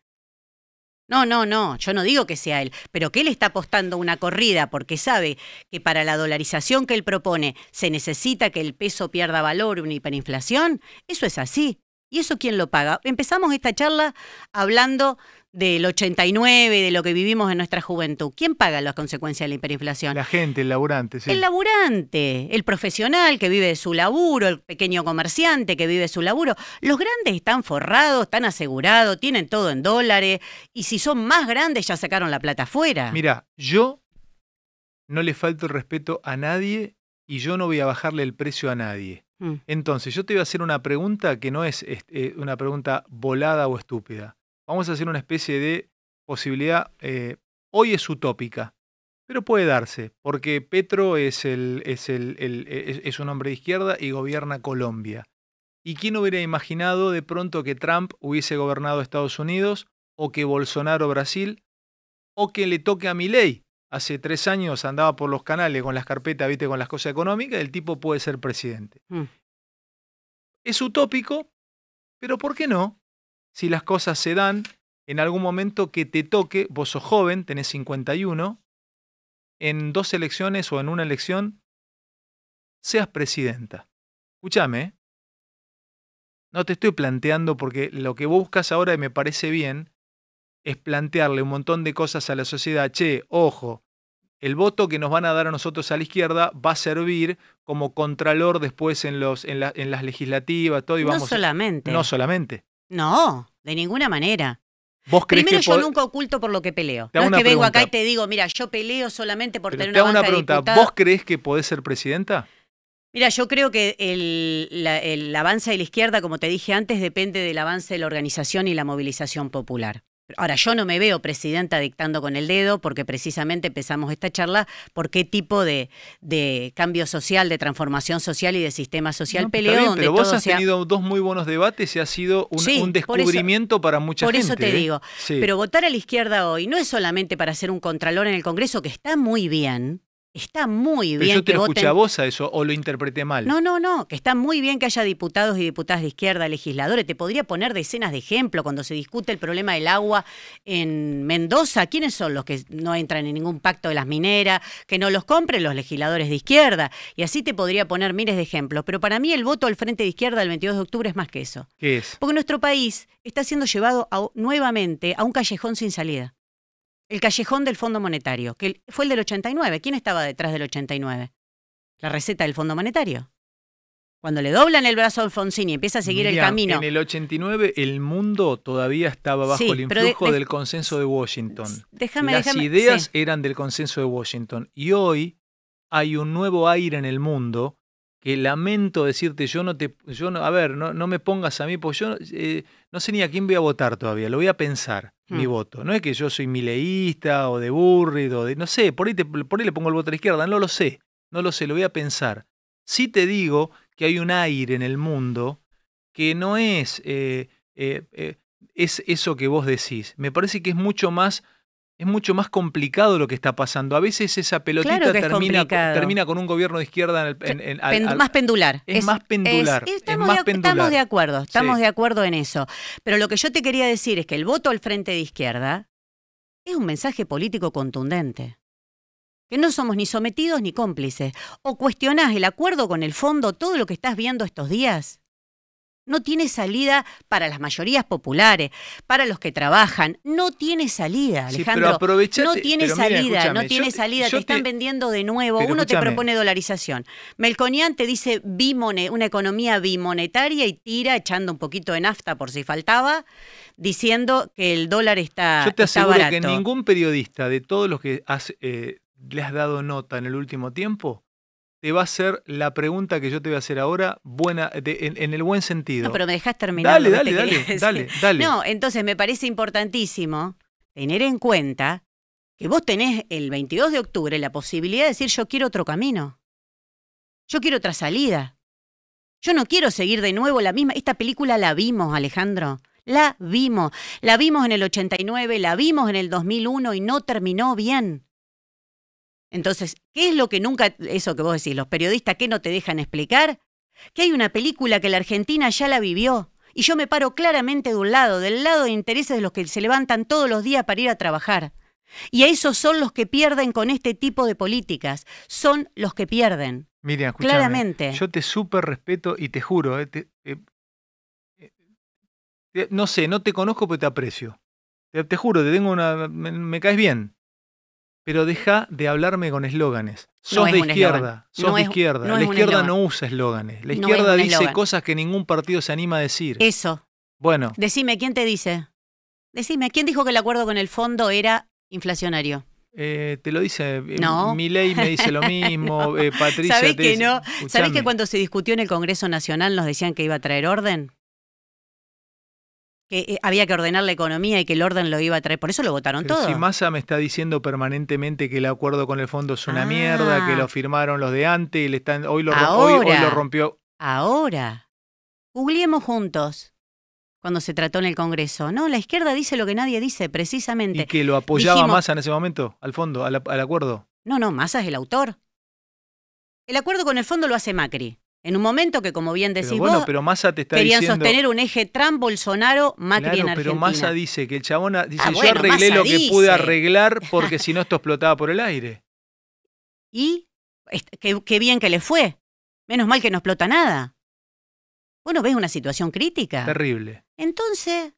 S2: No, no, no, yo no digo que sea él, pero que él está apostando una corrida porque sabe que para la dolarización que él propone se necesita que el peso pierda valor, una hiperinflación, eso es así. ¿Y eso quién lo paga? Empezamos esta charla hablando del 89, de lo que vivimos en nuestra juventud. ¿Quién paga las consecuencias de la hiperinflación? La gente, el laburante, sí. El laburante, el profesional que vive de su laburo, el pequeño comerciante que vive de su laburo. Los grandes están forrados, están asegurados, tienen todo en dólares y si son más grandes ya sacaron la plata afuera.
S1: Mira, yo no le falto el respeto a nadie y yo no voy a bajarle el precio a nadie. Mm. Entonces, yo te voy a hacer una pregunta que no es este, eh, una pregunta volada o estúpida. Vamos a hacer una especie de posibilidad, eh, hoy es utópica, pero puede darse, porque Petro es, el, es, el, es, un hombre de izquierda y gobierna Colombia. ¿Y quién hubiera imaginado de pronto que Trump hubiese gobernado Estados Unidos o que Bolsonaro Brasil o que le toque a ley? Hace tres años andaba por los canales con las carpetas, viste, con las cosas económicas, el tipo puede ser presidente. Mm. Es utópico, pero ¿por qué no? si las cosas se dan en algún momento que te toque, vos sos joven, tenés 51, en dos elecciones o en una elección, seas presidenta. Escúchame, ¿eh? no te estoy planteando porque lo que buscas ahora y me parece bien es plantearle un montón de cosas a la sociedad. Che, ojo, el voto que nos van a dar a nosotros a la izquierda va a servir como contralor después en, en las
S2: legislativas, todo. Y vamos, no solamente. No solamente. No, de ninguna manera. ¿Vos
S1: Primero yo nunca
S2: oculto por lo que peleo. No es que vengo acá y te digo, mira, yo peleo solamente por tener te una, una pregunta, ¿vos
S1: crees que podés ser presidenta?
S2: Mira, yo creo que el avance de la izquierda, como te dije antes, depende del avance de la organización y la movilización popular. Ahora, yo no me veo presidenta dictando con el dedo porque precisamente empezamos esta charla por qué tipo de, cambio social, de transformación social y de sistema social no, pero vos has tenido
S1: dos muy buenos debates y ha sido un, descubrimiento para mucha gente. Por eso te ¿eh? digo. Pero
S2: votar a la izquierda hoy no es solamente para ser un contralor en el Congreso, que está muy bien, Está muy Pero bien. Yo te escuché a vos
S1: a eso o lo interpreté mal. No,
S2: no, no. Que está muy bien que haya diputados y diputadas de izquierda, legisladores. Te podría poner decenas de ejemplos cuando se discute el problema del agua en Mendoza. ¿Quiénes son los que no entran en ningún pacto de las mineras? Que no los compren los legisladores de izquierda. Y así te podría poner miles de ejemplos. Pero para mí el voto al frente de izquierda el 22 de octubre es más que eso. ¿Qué es? Porque nuestro país está siendo llevado nuevamente a un callejón sin salida. El callejón del Fondo Monetario, que fue el del 89. ¿Quién estaba detrás del 89? La receta del Fondo Monetario. Cuando le doblan el brazo a Alfonsín y empieza a seguir el camino. En
S1: el 89 el mundo todavía estaba bajo el influjo del consenso de Washington.
S2: Las ideas
S1: eran del consenso de Washington. Y hoy hay un nuevo aire en el mundo que lamento decirte, yo no te, yo no, a ver, no, me pongas a mí, pues yo, eh, no sé ni a quién voy a votar todavía, lo voy a pensar, mi hmm. voto. No es que yo soy mileísta o de burrido, de, no sé, por ahí, por ahí le pongo el voto a la izquierda, no lo sé, no lo sé, lo voy a pensar. Sí te digo que hay un aire en el mundo que no es, eh, eh, eh, es eso que vos decís. Me parece que es mucho más es mucho más complicado lo que está pasando. A veces esa pelotita termina, con un gobierno de izquierda en más
S2: pendular. Es, más pendular. estamos, de, acuerdo, estamos de acuerdo en eso. Pero lo que yo te quería decir es que el voto al frente de izquierda es un mensaje político contundente. Que no somos ni sometidos ni cómplices. O cuestionás el acuerdo con el fondo, todo lo que estás viendo estos días no tiene salida para las mayorías populares, para los que trabajan. No tiene salida, Alejandro. no tiene salida, no tiene salida. te, están vendiendo de nuevo. Uno te propone dolarización. Melconian te dice bimone, una economía bimonetaria y tira echando un poquito de nafta por si faltaba, diciendo que el dólar está. Yo te aseguro que ningún
S1: periodista de todos los que eh, le has dado nota en el último tiempo te va a ser la pregunta que yo te voy a hacer ahora, buena, en,
S2: el buen sentido. No, pero me dejas terminar. Dale, dale, dale, dale, dale. No, entonces me parece importantísimo tener en cuenta que vos tenés el 22 de octubre la posibilidad de decir yo quiero otro camino. Yo quiero otra salida. Yo no quiero seguir de nuevo la misma. Esta película la vimos, Alejandro. La vimos. La vimos en el 89, la vimos en el 2001 y no terminó bien. Entonces, ¿qué es lo que nunca, eso que vos decís, los periodistas, ¿qué no te dejan explicar? Que hay una película que la Argentina ya la vivió y yo me paro claramente de un lado, del lado de intereses de los que se levantan todos los días para ir a trabajar. Y a esos son los que pierden con este tipo de políticas, son los que pierden.
S1: Miriam, claramente. Yo te súper respeto y te juro, eh, eh, eh, no sé, no te conozco, pero te aprecio. Te, juro, te tengo una, me caes bien pero deja de hablarme con eslóganes.
S2: Sos de izquierda, sos de izquierda. la izquierda no
S1: usa eslóganes. La izquierda dice cosas que ningún partido se anima a decir. Eso. Bueno.
S2: Decime, ¿quién te dice? Decime, ¿quién dijo que el acuerdo con el fondo era inflacionario?
S1: Eh, te lo dice. Eh, no. ley me dice lo mismo. Eh, Patricia. ¿Sabés que no? ¿Sabés que
S2: cuando se discutió en el Congreso Nacional nos decían que iba a traer orden? que eh, había que ordenar la economía y que el orden lo iba a traer. Por eso lo votaron todos. Si
S1: Massa me está diciendo permanentemente que el acuerdo con el fondo es una mierda, que ah. lo firmaron los de antes y le están, hoy, lo, lo rompió. Ahora,
S2: googleemos juntos cuando se trató en el Congreso. No, la izquierda dice lo que nadie dice, precisamente. ¿Y
S1: que lo apoyaba Massa en ese momento, al fondo, al, acuerdo?
S2: No, no, Massa es el autor. El acuerdo con el fondo lo hace Macri. En un momento que, como bien decís
S1: querían sostener
S2: un eje Trump, Bolsonaro, Macri en Argentina. pero Massa
S1: dice que el chabón dice, ah, yo arreglé lo que pude arreglar porque si no esto explotaba por el aire.
S2: Y qué bien que le fue. Menos mal que no explota nada. Bueno, ves una situación crítica. Terrible. Entonces,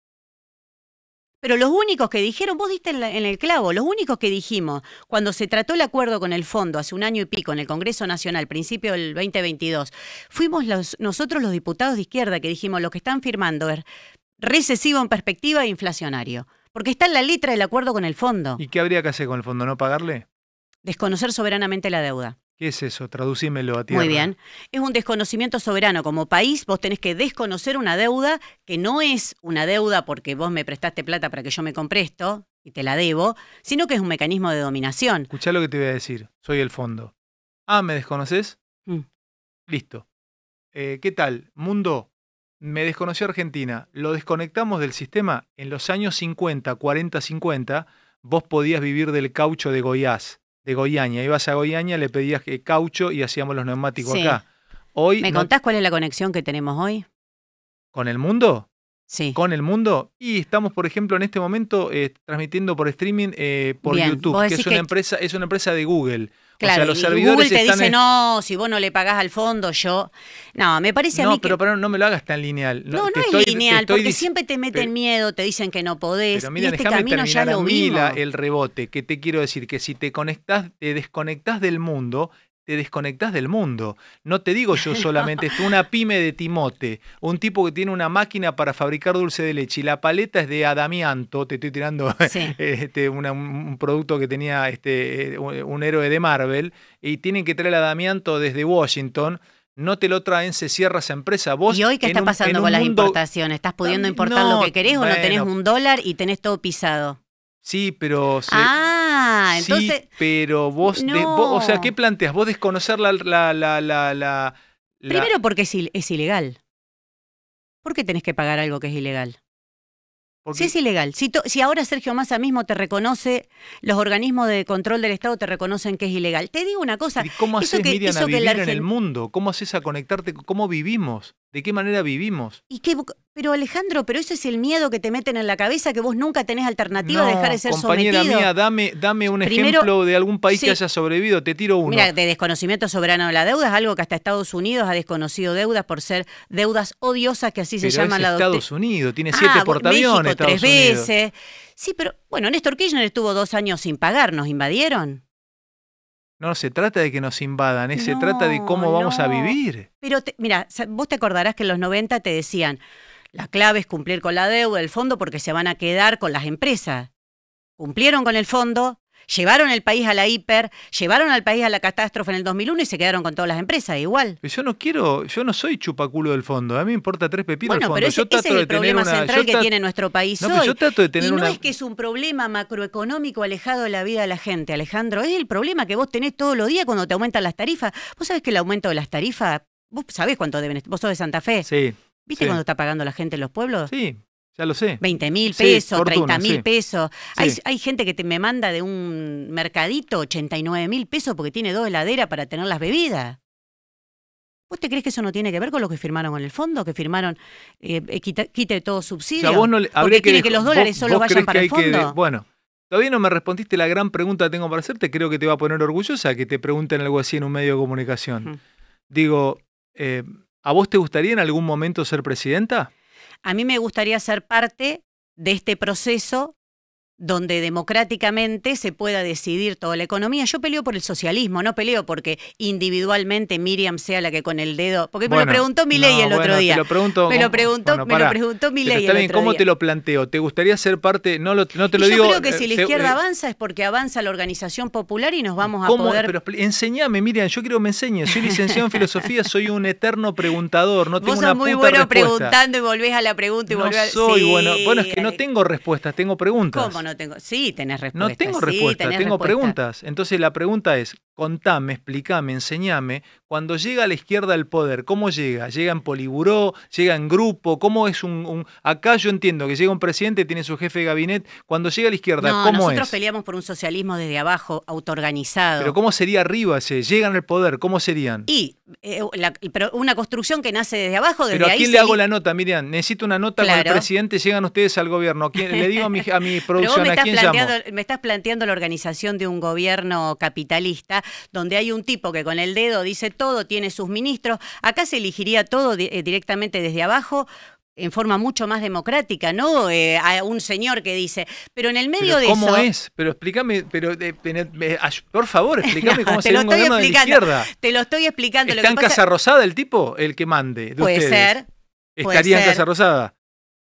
S2: pero los únicos que dijeron, vos diste en, el clavo, los únicos que dijimos, cuando se trató el acuerdo con el fondo hace un año y pico en el Congreso Nacional, principio del 2022, fuimos nosotros los diputados de izquierda que dijimos, lo que están firmando es recesivo en perspectiva e inflacionario. Porque está en la letra del acuerdo con el fondo.
S1: ¿Y qué habría que hacer con el fondo? ¿No pagarle?
S2: Desconocer soberanamente la deuda.
S1: ¿Qué es eso? Traducímelo a ti. Muy bien.
S2: Es un desconocimiento soberano. Como país, vos tenés que desconocer una deuda que no es una deuda porque vos me prestaste plata para que yo me compre esto y te la debo, sino que es un mecanismo de dominación. Escuchá lo que te voy a decir. Soy el fondo. Ah, ¿me desconoces? Mm. Listo. Eh, ¿Qué tal? Mundo,
S1: me desconoció Argentina. Lo desconectamos del sistema. En los años 50, 40, 50, vos podías vivir del caucho de Goiás de Goiaña. Ibas a Goyaña, le pedías que caucho y hacíamos los neumáticos acá. Hoy ¿Me contás
S2: cuál es la conexión que tenemos hoy?
S1: ¿Con el mundo? Sí. Con el mundo. Y estamos, por ejemplo, en este momento eh, transmitiendo por streaming eh, por YouTube, que es, una Empresa, es una empresa de Google. Claro, los servidores Google te dice,
S2: no, si vos no le pagás al fondo, yo... No, me parece a mí pero,
S1: pero no me lo hagas tan lineal. No, no, es lineal, porque siempre
S2: te meten miedo, te dicen que no podés, pero mira, y este camino ya lo vimos.
S1: el rebote, que te quiero decir que si te conectás, te desconectás del mundo, te desconectás del mundo. No te digo yo solamente es una pyme de Timote, un tipo que tiene una máquina para fabricar dulce de leche y la paleta es de Adamianto, te estoy tirando este, un producto que tenía este, un héroe de Marvel, y tienen que traer el Adamianto desde Washington no te lo traen, se cierra esa empresa. ¿Y hoy qué está pasando con las importaciones?
S2: ¿Estás pudiendo importar lo que querés o no tenés un dólar y tenés todo pisado?
S1: Sí, pero... Ah
S2: Ah, entonces.
S1: pero vos, O sea, ¿qué planteas?
S2: ¿Vos desconocer la, Primero porque es, ilegal. ¿Por qué tenés que pagar algo que es ilegal? Si es ilegal. Si, si ahora Sergio Massa mismo te reconoce los organismos de control del Estado te reconocen que es ilegal. Te digo una cosa. ¿Cómo haces, que, Miriam, a en el
S1: mundo? ¿Cómo haces a conectarte? ¿Cómo vivimos? ¿De qué manera vivimos?
S2: pero Alejandro, pero ese es el miedo que te meten en la cabeza, que vos nunca tenés alternativa a dejar de ser soberano. sometido. Compañera mía,
S1: dame, dame un ejemplo de algún país que haya sobrevivido, te tiro uno. Mira,
S2: de desconocimiento soberano de la deuda es algo que hasta Estados Unidos ha desconocido deudas por ser deudas odiosas que así se llaman es la Estados
S1: Unidos, tiene ah, siete portaaviones. tres veces.
S2: Sí, pero bueno, Néstor Kirchner estuvo dos años sin pagar, ¿nos invadieron?
S1: No se trata de que nos invadan, eh, se trata de cómo vamos a vivir.
S2: Pero mira, vos te acordarás que en los 90 te decían, la clave es cumplir con la deuda, del fondo, porque se van a quedar con las empresas. Cumplieron con el fondo, llevaron el país a la hiper, llevaron al país a la catástrofe en el 2001 y se quedaron con todas las empresas, igual. Yo no
S1: quiero, yo no soy chupaculo del fondo, a mí me importa tres pepinos bueno, Pero yo trato es el problema central que tiene
S2: nuestro país no, Yo trato de tener y no es que es un problema macroeconómico alejado de la vida de la gente, Alejandro, es el problema que vos tenés todos los días cuando te aumentan las tarifas. Vos sabés que el aumento de las tarifas, vos sabés cuánto deben, vos sos de Santa Fe. Sí. ¿Viste cuando está pagando la gente en los pueblos? Sí. Ya lo sé. 20 mil pesos, 30 mil pesos. Hay, gente que me manda de un mercadito 89 mil pesos porque tiene dos heladeras para tener las bebidas. ¿Vos te crees que eso no tiene que ver con lo que firmaron con el fondo? Que firmaron eh, eh, quite todo subsidio. O vos no porque que, los dólares solo vayan para el fondo.
S1: bueno, todavía no me respondiste la gran pregunta que tengo para hacerte. Creo que te va a poner orgullosa que te pregunten algo así en un medio de comunicación. Digo, eh, ¿a vos te gustaría en algún momento ser presidenta?
S2: A mí me gustaría ser parte de este proceso donde democráticamente se pueda decidir toda la economía. Yo peleo por el socialismo, no peleo porque individualmente Miriam sea la que con el dedo. Porque me lo preguntó Milei el otro día. me lo preguntó, me lo preguntó ¿cómo te
S1: lo planteo? ¿Te gustaría ser parte? No, te lo digo. Yo creo que si eh, la izquierda eh,
S2: avanza es porque avanza la organización popular y nos vamos a poder. Pero enseñame,
S1: Miriam, yo quiero que me enseñes. Soy licenciado en filosofía, soy un eterno preguntador. No tengo Vos sos muy bueno preguntando
S2: y volvés a la pregunta y volvés a. Soy bueno. Bueno, es
S1: que no tengo respuestas, tengo preguntas. ¿Cómo no
S2: no tengo. Sí, tenés respuestas. No tengo respuesta, tengo preguntas.
S1: Entonces la pregunta es: contame, explicame, enseñame, cuando llega a la izquierda el poder, ¿cómo llega? ¿Llega en poliburó? ¿Llega en grupo? ¿Cómo es un, Acá yo entiendo que llega un presidente, tiene su jefe de gabinete, cuando llega a la izquierda, ¿cómo ¿cómo nosotros
S2: peleamos por un socialismo desde abajo, autoorganizado. Pero
S1: ¿cómo sería arriba ese? ¿Llegan al poder? ¿Cómo serían?
S2: Y, eh, pero una construcción que nace desde abajo, desde Pero ¿a quién le hago
S1: la nota, Miriam? Necesito una nota con el presidente, llegan ustedes al gobierno. le digo a mi, a mi producción, ¿a quién llamo?
S2: Me estás planteando la organización de un gobierno capitalista donde hay un tipo que con el dedo dice todo, tiene sus ministros. Acá se elegiría todo eh, directamente desde abajo en forma mucho más democrática, ¿no? Eh, a un señor que dice, pero en el medio de ¿cómo eso... ¿Cómo es?
S1: Pero explícame, pero eh, por favor, explícame cómo se un gobierno de izquierda.
S2: Te lo estoy explicando. ¿Está en Casa
S1: Rosada el tipo, el que mande Puede ser.
S2: ¿Estaría en Casa Rosada?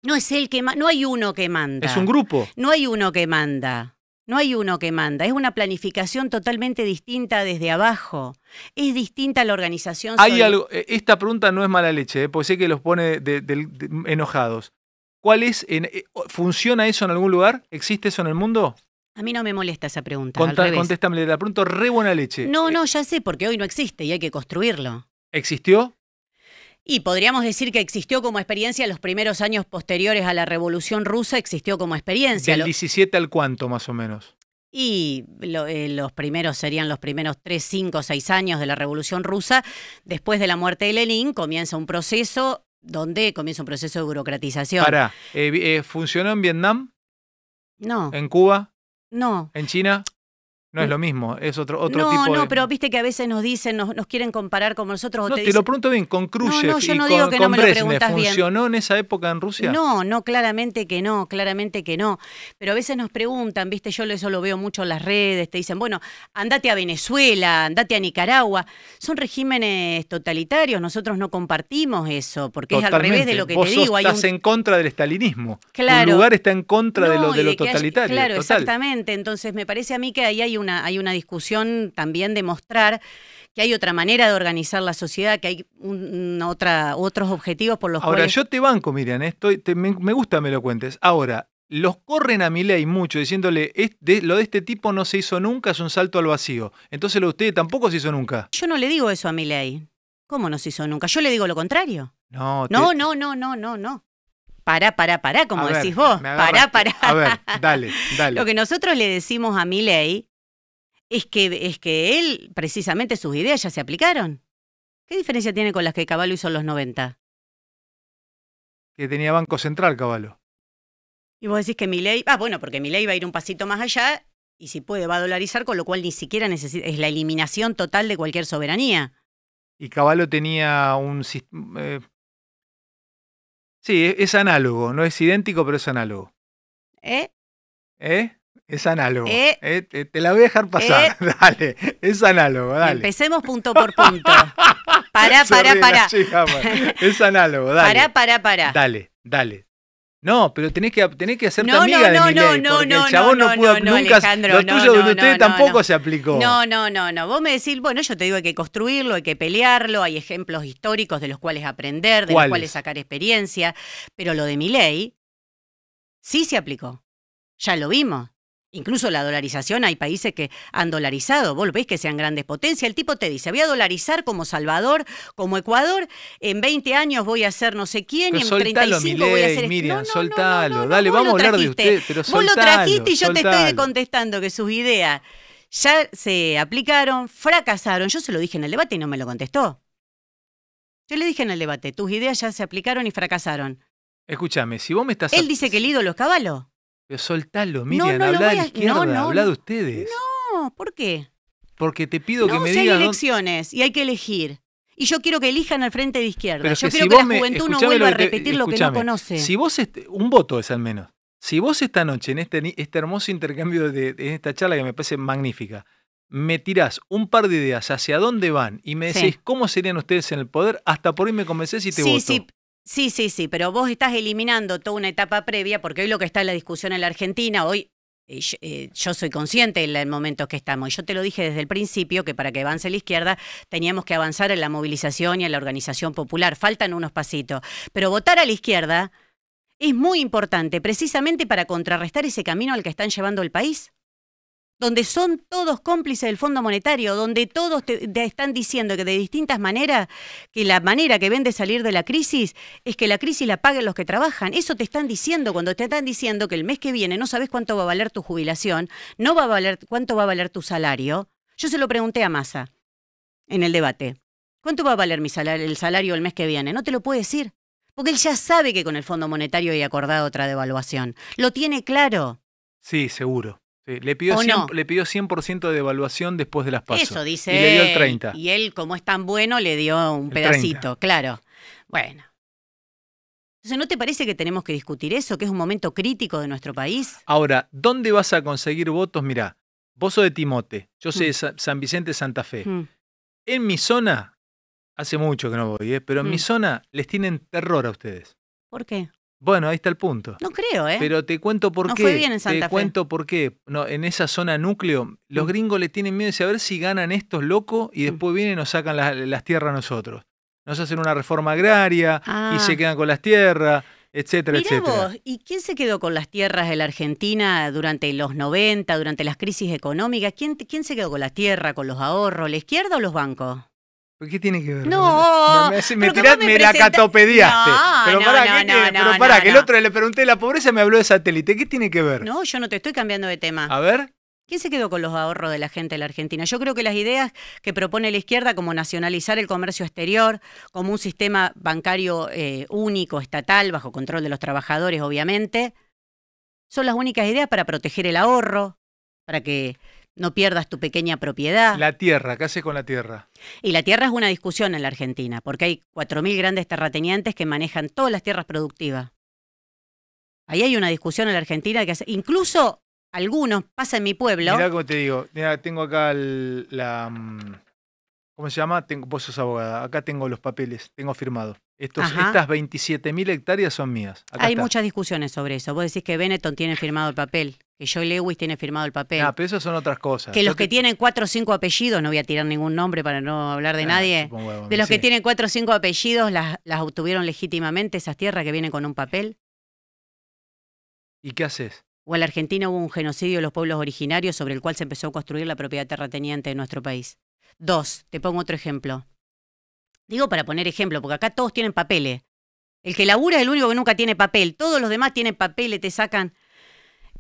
S2: No es el que manda, no hay uno que manda. Es un grupo. No hay uno que manda. No hay uno que manda, es una planificación totalmente distinta desde abajo. Es distinta la organización. Eh,
S1: esta pregunta no es mala leche, ¿eh? porque sé que los pone enojados. ¿Cuál es, eh, ¿Funciona eso en algún lugar? ¿Existe eso en el
S2: mundo? A mí no me molesta esa pregunta. Contéstame, la
S1: pregunta re buena leche.
S2: No, eh, no, ya sé, porque hoy no existe y hay que construirlo. ¿Existió? Y podríamos decir que existió como experiencia los primeros años posteriores a la Revolución Rusa, existió como experiencia. ¿Del
S1: 17 al cuánto más o menos?
S2: Y eh, los primeros serían los primeros 3, 5, 6 años de la Revolución Rusa. Después de la muerte de Lenin comienza un proceso donde comienza un proceso de burocratización.
S1: ¿Para? Eh, eh, ¿funcionó en Vietnam? No. ¿En Cuba? No. ¿En China? No es ¿Eh? lo mismo, es otro, otro tipo no, de... No, pero
S2: viste que a veces nos dicen, nos, quieren comparar con nosotros. no, te, lo
S1: pregunto bien, con Khrushchev no, yo y no con, digo que no me lo ¿funcionó en esa época en Rusia?
S2: No, no, claramente que no, claramente que no. Pero a veces nos preguntan, viste, yo eso lo veo mucho en las redes, te dicen, bueno, andate a Venezuela, andate a Nicaragua. Son regímenes totalitarios, nosotros no compartimos eso, porque es al revés de lo que te digo. estás en
S1: contra del estalinismo. Claro. Un lugar está en contra de lo, de lo totalitario. claro, exactamente.
S2: Entonces me parece a mí que ahí hay un hay una discusión también de mostrar que hay otra manera de organizar la sociedad, que hay otra, otros objetivos por los Ahora, yo
S1: te banco, Miriam, ¿eh? estoy, me, gusta me lo cuentes. Ahora, los corren a mi ley mucho diciéndole, lo de este tipo no se hizo nunca, es un salto al vacío. Entonces lo de usted tampoco se hizo nunca.
S2: Yo no le digo eso a mi ley. ¿Cómo no se hizo nunca? Yo le digo lo contrario.
S1: No, no, no,
S2: no, no, no, Pará, pará, pará, como decís vos. Pará, pará. A ver, dale, dale. Lo que nosotros le decimos a mi ley es que, él, precisamente sus ideas ya se aplicaron. ¿Qué diferencia tiene con las que Caballo hizo en los 90?
S1: Que tenía Banco Central, Caballo.
S2: Y vos decís que mi ley... Ah, bueno, porque ley va a ir un pasito más allá y si puede va a dolarizar, con lo cual ni siquiera necesita. Es la eliminación total de cualquier soberanía.
S1: Y Caballo tenía un eh, sí, e-, es, análogo, no es idéntico, pero es análogo. ¿Eh? ¿Eh? Es análogo. Eh, eh, te la voy a dejar pasar. Eh, dale, es análogo, dale.
S2: Empecemos punto por punto. Pará, pará, pará.
S1: es análogo, dale. Pará, pará, pará. Dale, dale. No, pero tenés que, tenés que hacerte amiga no, de no, no, porque no, el chabón no, pudo nunca, lo tuyo de ustedes tampoco se aplicó. No,
S2: no, no, no. Vos me decís, bueno, yo te digo hay que construirlo, hay que pelearlo, hay ejemplos históricos de los cuales aprender, de los cuales sacar experiencia, pero lo de ley sí se aplicó. Ya lo vimos. Incluso la dolarización, hay países que han dolarizado, vos veis que sean grandes potencias, el tipo te dice, voy a dolarizar como Salvador, como Ecuador, en 20 años voy a ser no sé quién, y en soltalo, 35 voy este".
S1: Miriam, soltalo, dale, vamos a hablar de usted, pero soltalo, Vos lo trajiste y yo te estoy
S2: contestando que sus ideas ya se aplicaron, fracasaron, yo se lo dije en el debate y no me lo contestó. Yo le dije en el debate, tus ideas ya se aplicaron y fracasaron.
S1: Escúchame, si vos me estás... Él dice
S2: que el ídolo es caballo.
S1: Pero soltalo, Miriam, habla de la izquierda, habla de ustedes.
S2: No, ¿por qué?
S1: Porque te pido que me si hay
S2: elecciones y hay que elegir. Y yo quiero que elijan al frente de izquierda. yo quiero que la juventud no vuelva a repetir lo que no conoce. Si
S1: vos, un voto es al menos. Si vos esta noche, en este, este hermoso intercambio de, esta charla que me parece magnífica, me tirás un par de ideas hacia dónde van y me decís cómo serían ustedes en el poder, hasta por ahí me convencés y te
S2: Sí, sí, sí, pero vos estás eliminando toda una etapa previa, porque hoy lo que está en la discusión en la Argentina, hoy eh, yo soy consciente del momento que estamos. Yo te lo dije desde el principio que para que avance la izquierda teníamos que avanzar en la movilización y en la organización popular. Faltan unos pasitos. Pero votar a la izquierda es muy importante precisamente para contrarrestar ese camino al que están llevando el país donde son todos cómplices del Fondo Monetario, donde todos te, están diciendo que de distintas maneras, que la manera que ven de salir de la crisis es que la crisis la paguen los que trabajan. Eso te están diciendo cuando te están diciendo que el mes que viene no sabes cuánto va a valer tu jubilación, no va a valer cuánto va a valer tu salario. Yo se lo pregunté a Massa en el debate. ¿Cuánto va a valer el salario el mes que viene? No te lo puede decir. Porque él ya sabe que con el Fondo Monetario hay acordado otra devaluación. Lo tiene claro. Sí,
S1: seguro. Eh, le pidió, 100, de evaluación después de las pasos. Eso dice. Y le dio el
S2: Y él, como es tan bueno, le dio un pedacito, claro. Bueno. Entonces, ¿no te parece que tenemos que discutir eso, que es un momento crítico de nuestro país? Ahora, ¿dónde vas
S1: a conseguir votos? Mirá, vos sos de Timote, yo soy de mm. San Vicente, Santa Fe. Mm. En mi zona, hace mucho que no voy, ¿eh? pero en mi mm. zona les tienen terror a ustedes. ¿Por qué? Bueno, ahí está el punto. No
S2: creo, ¿eh? Pero
S1: te cuento por no Fue bien en Santa te cuento por qué. No, en esa zona núcleo, los mm. gringos le tienen miedo de saber si ganan estos locos y mm. después vienen y nos sacan las tierras a nosotros. Nos hacen una reforma agraria y se ah. quedan con las tierras, etcétera, etcétera.
S2: ¿y quién se quedó con las tierras de la Argentina durante los 90, durante las crisis económicas? ¿Quién, se quedó con las tierras, con los ahorros? ¿La izquierda o los bancos? ¿Qué tiene que ver? No, me, me, la catopediaste. No, pero no, para, no, pero para que el
S1: otro le pregunté la pobreza y me habló de satélite. ¿Qué tiene que ver?
S2: No, yo no te estoy cambiando de tema. A ver. ¿Quién se quedó con los ahorros de la gente de la Argentina? Yo creo que las ideas que propone la izquierda, como nacionalizar el comercio exterior, como un sistema bancario eh, único, estatal, bajo control de los trabajadores, obviamente, son las únicas ideas para proteger el ahorro, para que no pierdas tu pequeña propiedad. La tierra, ¿qué
S1: hace con la tierra?
S2: Y la tierra es una discusión en la Argentina, porque hay 4.000 grandes terratenientes que manejan todas las tierras productivas. Ahí hay una discusión en la Argentina que hace, incluso algunos, pasa en mi pueblo. Mirá cómo
S1: te digo, tengo acá la... Mm, ¿cómo se llama? Tengo, vos sos abogada, acá tengo los papeles, tengo firmado. estas 27.000 hectáreas son mías. Hay muchas
S2: discusiones sobre eso. Vos decís que Benetton tiene firmado el papel, que Joy Lewis tiene firmado el papel. Ah, pero esas son otras cosas. Que los que tienen cuatro o cinco apellidos, no voy a tirar ningún nombre para no hablar de ah, nadie, de los que tienen cuatro o cinco apellidos, las, las obtuvieron legítimamente esas tierras que vienen con un papel.
S1: ¿Y qué haces?
S2: O en la Argentina hubo un genocidio de los pueblos originarios sobre el cual se empezó a construir la propiedad terrateniente de nuestro país. Dos, te pongo otro ejemplo. Digo para poner ejemplo, porque acá todos tienen papeles. El que labura es el único que nunca tiene papel. Todos los demás tienen papeles, te sacan.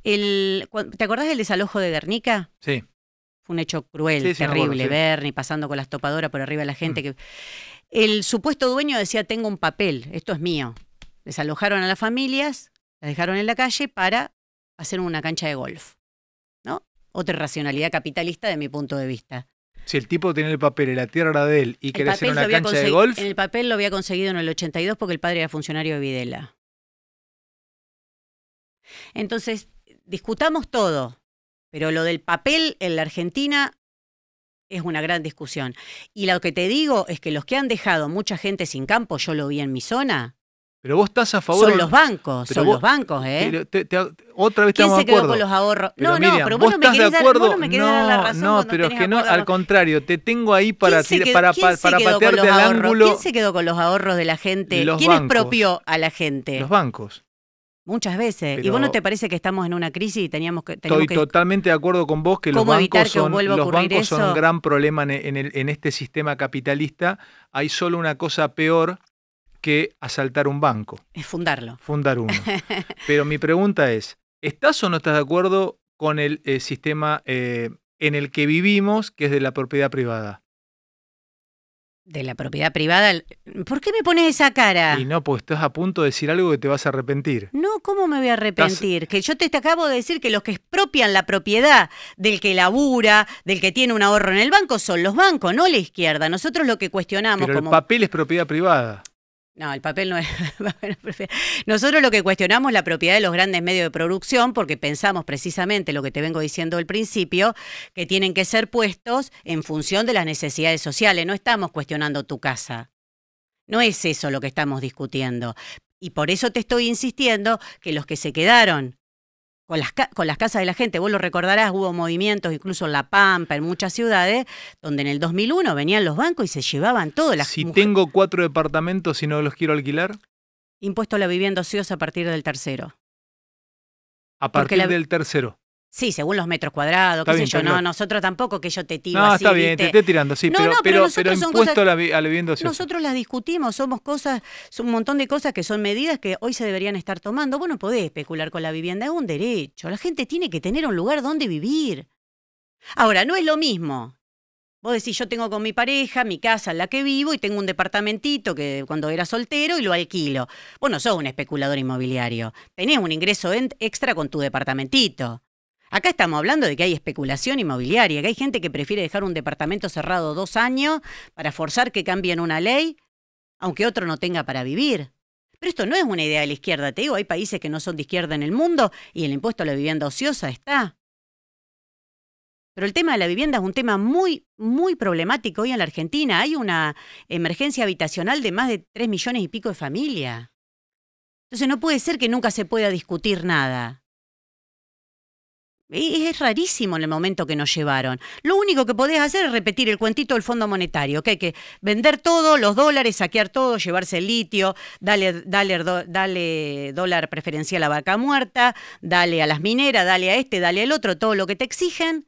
S2: El, ¿Te acordás del desalojo de Bernica? Sí. Fue un hecho cruel, terrible. Bernie pasando con las topadoras por arriba de la gente. Mm. Que... El supuesto dueño decía: Tengo un papel, esto es mío. Desalojaron a las familias, las dejaron en la calle para hacer una cancha de golf. ¿No? Otra racionalidad capitalista de mi punto de vista.
S1: Si el tipo tiene el papel en la tierra de él y querés hacer una cancha de golf.
S2: el papel lo había conseguido en el 82 porque el padre era funcionario de Videla. Entonces, discutamos todo, pero lo del papel en la Argentina es una gran discusión. Y lo que te digo es que los que han dejado mucha gente sin campo, yo lo vi en mi zona, pero vos estás a favor. Son los bancos, son los bancos, ¿eh? Otra
S1: te, te, otra vez ¿Quién se quedó con los ahorros? no, no, pero vos, no me estás de acuerdo. Dar, no, no, la razón no pero es que no, al contrario, te tengo ahí para, para, para, patearte al ángulo. ¿Quién se
S2: quedó con los ahorros de la gente? ¿Quién es propio a la gente? Los bancos. Muchas veces. ¿Y vos no te parece que estamos en una crisis y teníamos que... estoy
S1: totalmente de acuerdo con vos que los bancos, son, los bancos son, un gran problema en este sistema capitalista. Hay solo una cosa peor que asaltar un banco.
S2: Es fundarlo.
S1: Fundar uno. Pero mi pregunta es, ¿estás o no estás de acuerdo con el eh, sistema eh, en el que vivimos, que es de la propiedad privada?
S2: De la propiedad privada. ¿Por qué me pones esa cara?
S1: Y no, pues estás a punto de decir algo que te vas a arrepentir.
S2: No, ¿cómo me voy a arrepentir? Que yo te, acabo de decir que los que expropian la propiedad del que labura, del que tiene un ahorro en el banco, son los bancos, no la izquierda. Nosotros lo que cuestionamos Pero El papel
S1: es propiedad privada.
S2: No, el papel no es. Nosotros lo que cuestionamos es la propiedad de los grandes medios de producción, porque pensamos precisamente lo que te vengo diciendo al principio, que tienen que ser puestos en función de las necesidades sociales. No estamos cuestionando tu casa. No es eso lo que estamos discutiendo. Y por eso te estoy insistiendo que los que se quedaron con las, con las casas de la gente. Vos lo recordarás, hubo movimientos incluso en La Pampa, en muchas ciudades, donde en el 2001 venían los bancos y se llevaban todas las
S1: Si tengo cuatro departamentos y no los quiero alquilar.
S2: Impuesto a la vivienda ociosa a partir del tercero.
S1: A partir del tercero.
S2: Sí, según los metros cuadrados, qué sé yo. No, nosotros tampoco que yo te tiro. No, está bien, te estoy tirando, sí, pero, impuesto a, la,
S1: vivienda Nosotros
S2: las discutimos, somos cosas, un montón de cosas que son medidas que hoy se deberían estar tomando. Vos no podés especular con la vivienda, es un derecho. La gente tiene que tener un lugar donde vivir. Ahora, no es lo mismo. Vos decís, yo tengo con mi pareja mi casa en la que vivo y tengo un departamentito que cuando era soltero y lo alquilo. Vos no sos un especulador inmobiliario. Tenés un ingreso extra con tu departamentito. Acá estamos hablando de que hay especulación inmobiliaria, que hay gente que prefiere dejar un departamento cerrado dos años para forzar que cambien una ley, aunque otro no tenga para vivir. Pero esto no es una idea de la izquierda, te digo, hay países que no son de izquierda en el mundo y el impuesto a la vivienda ociosa está. Pero el tema de la vivienda es un tema muy, muy problemático hoy en la Argentina. Hay una emergencia habitacional de más de tres millones y pico de familias. Entonces no puede ser que nunca se pueda discutir nada. Es rarísimo en el momento que nos llevaron. Lo único que podés hacer es repetir el cuentito del Fondo Monetario, que hay que vender todo, los dólares, saquear todo, llevarse el litio, dale, dólar preferencial a vaca muerta, dale a las mineras, dale a este, dale al otro, todo lo que te exigen.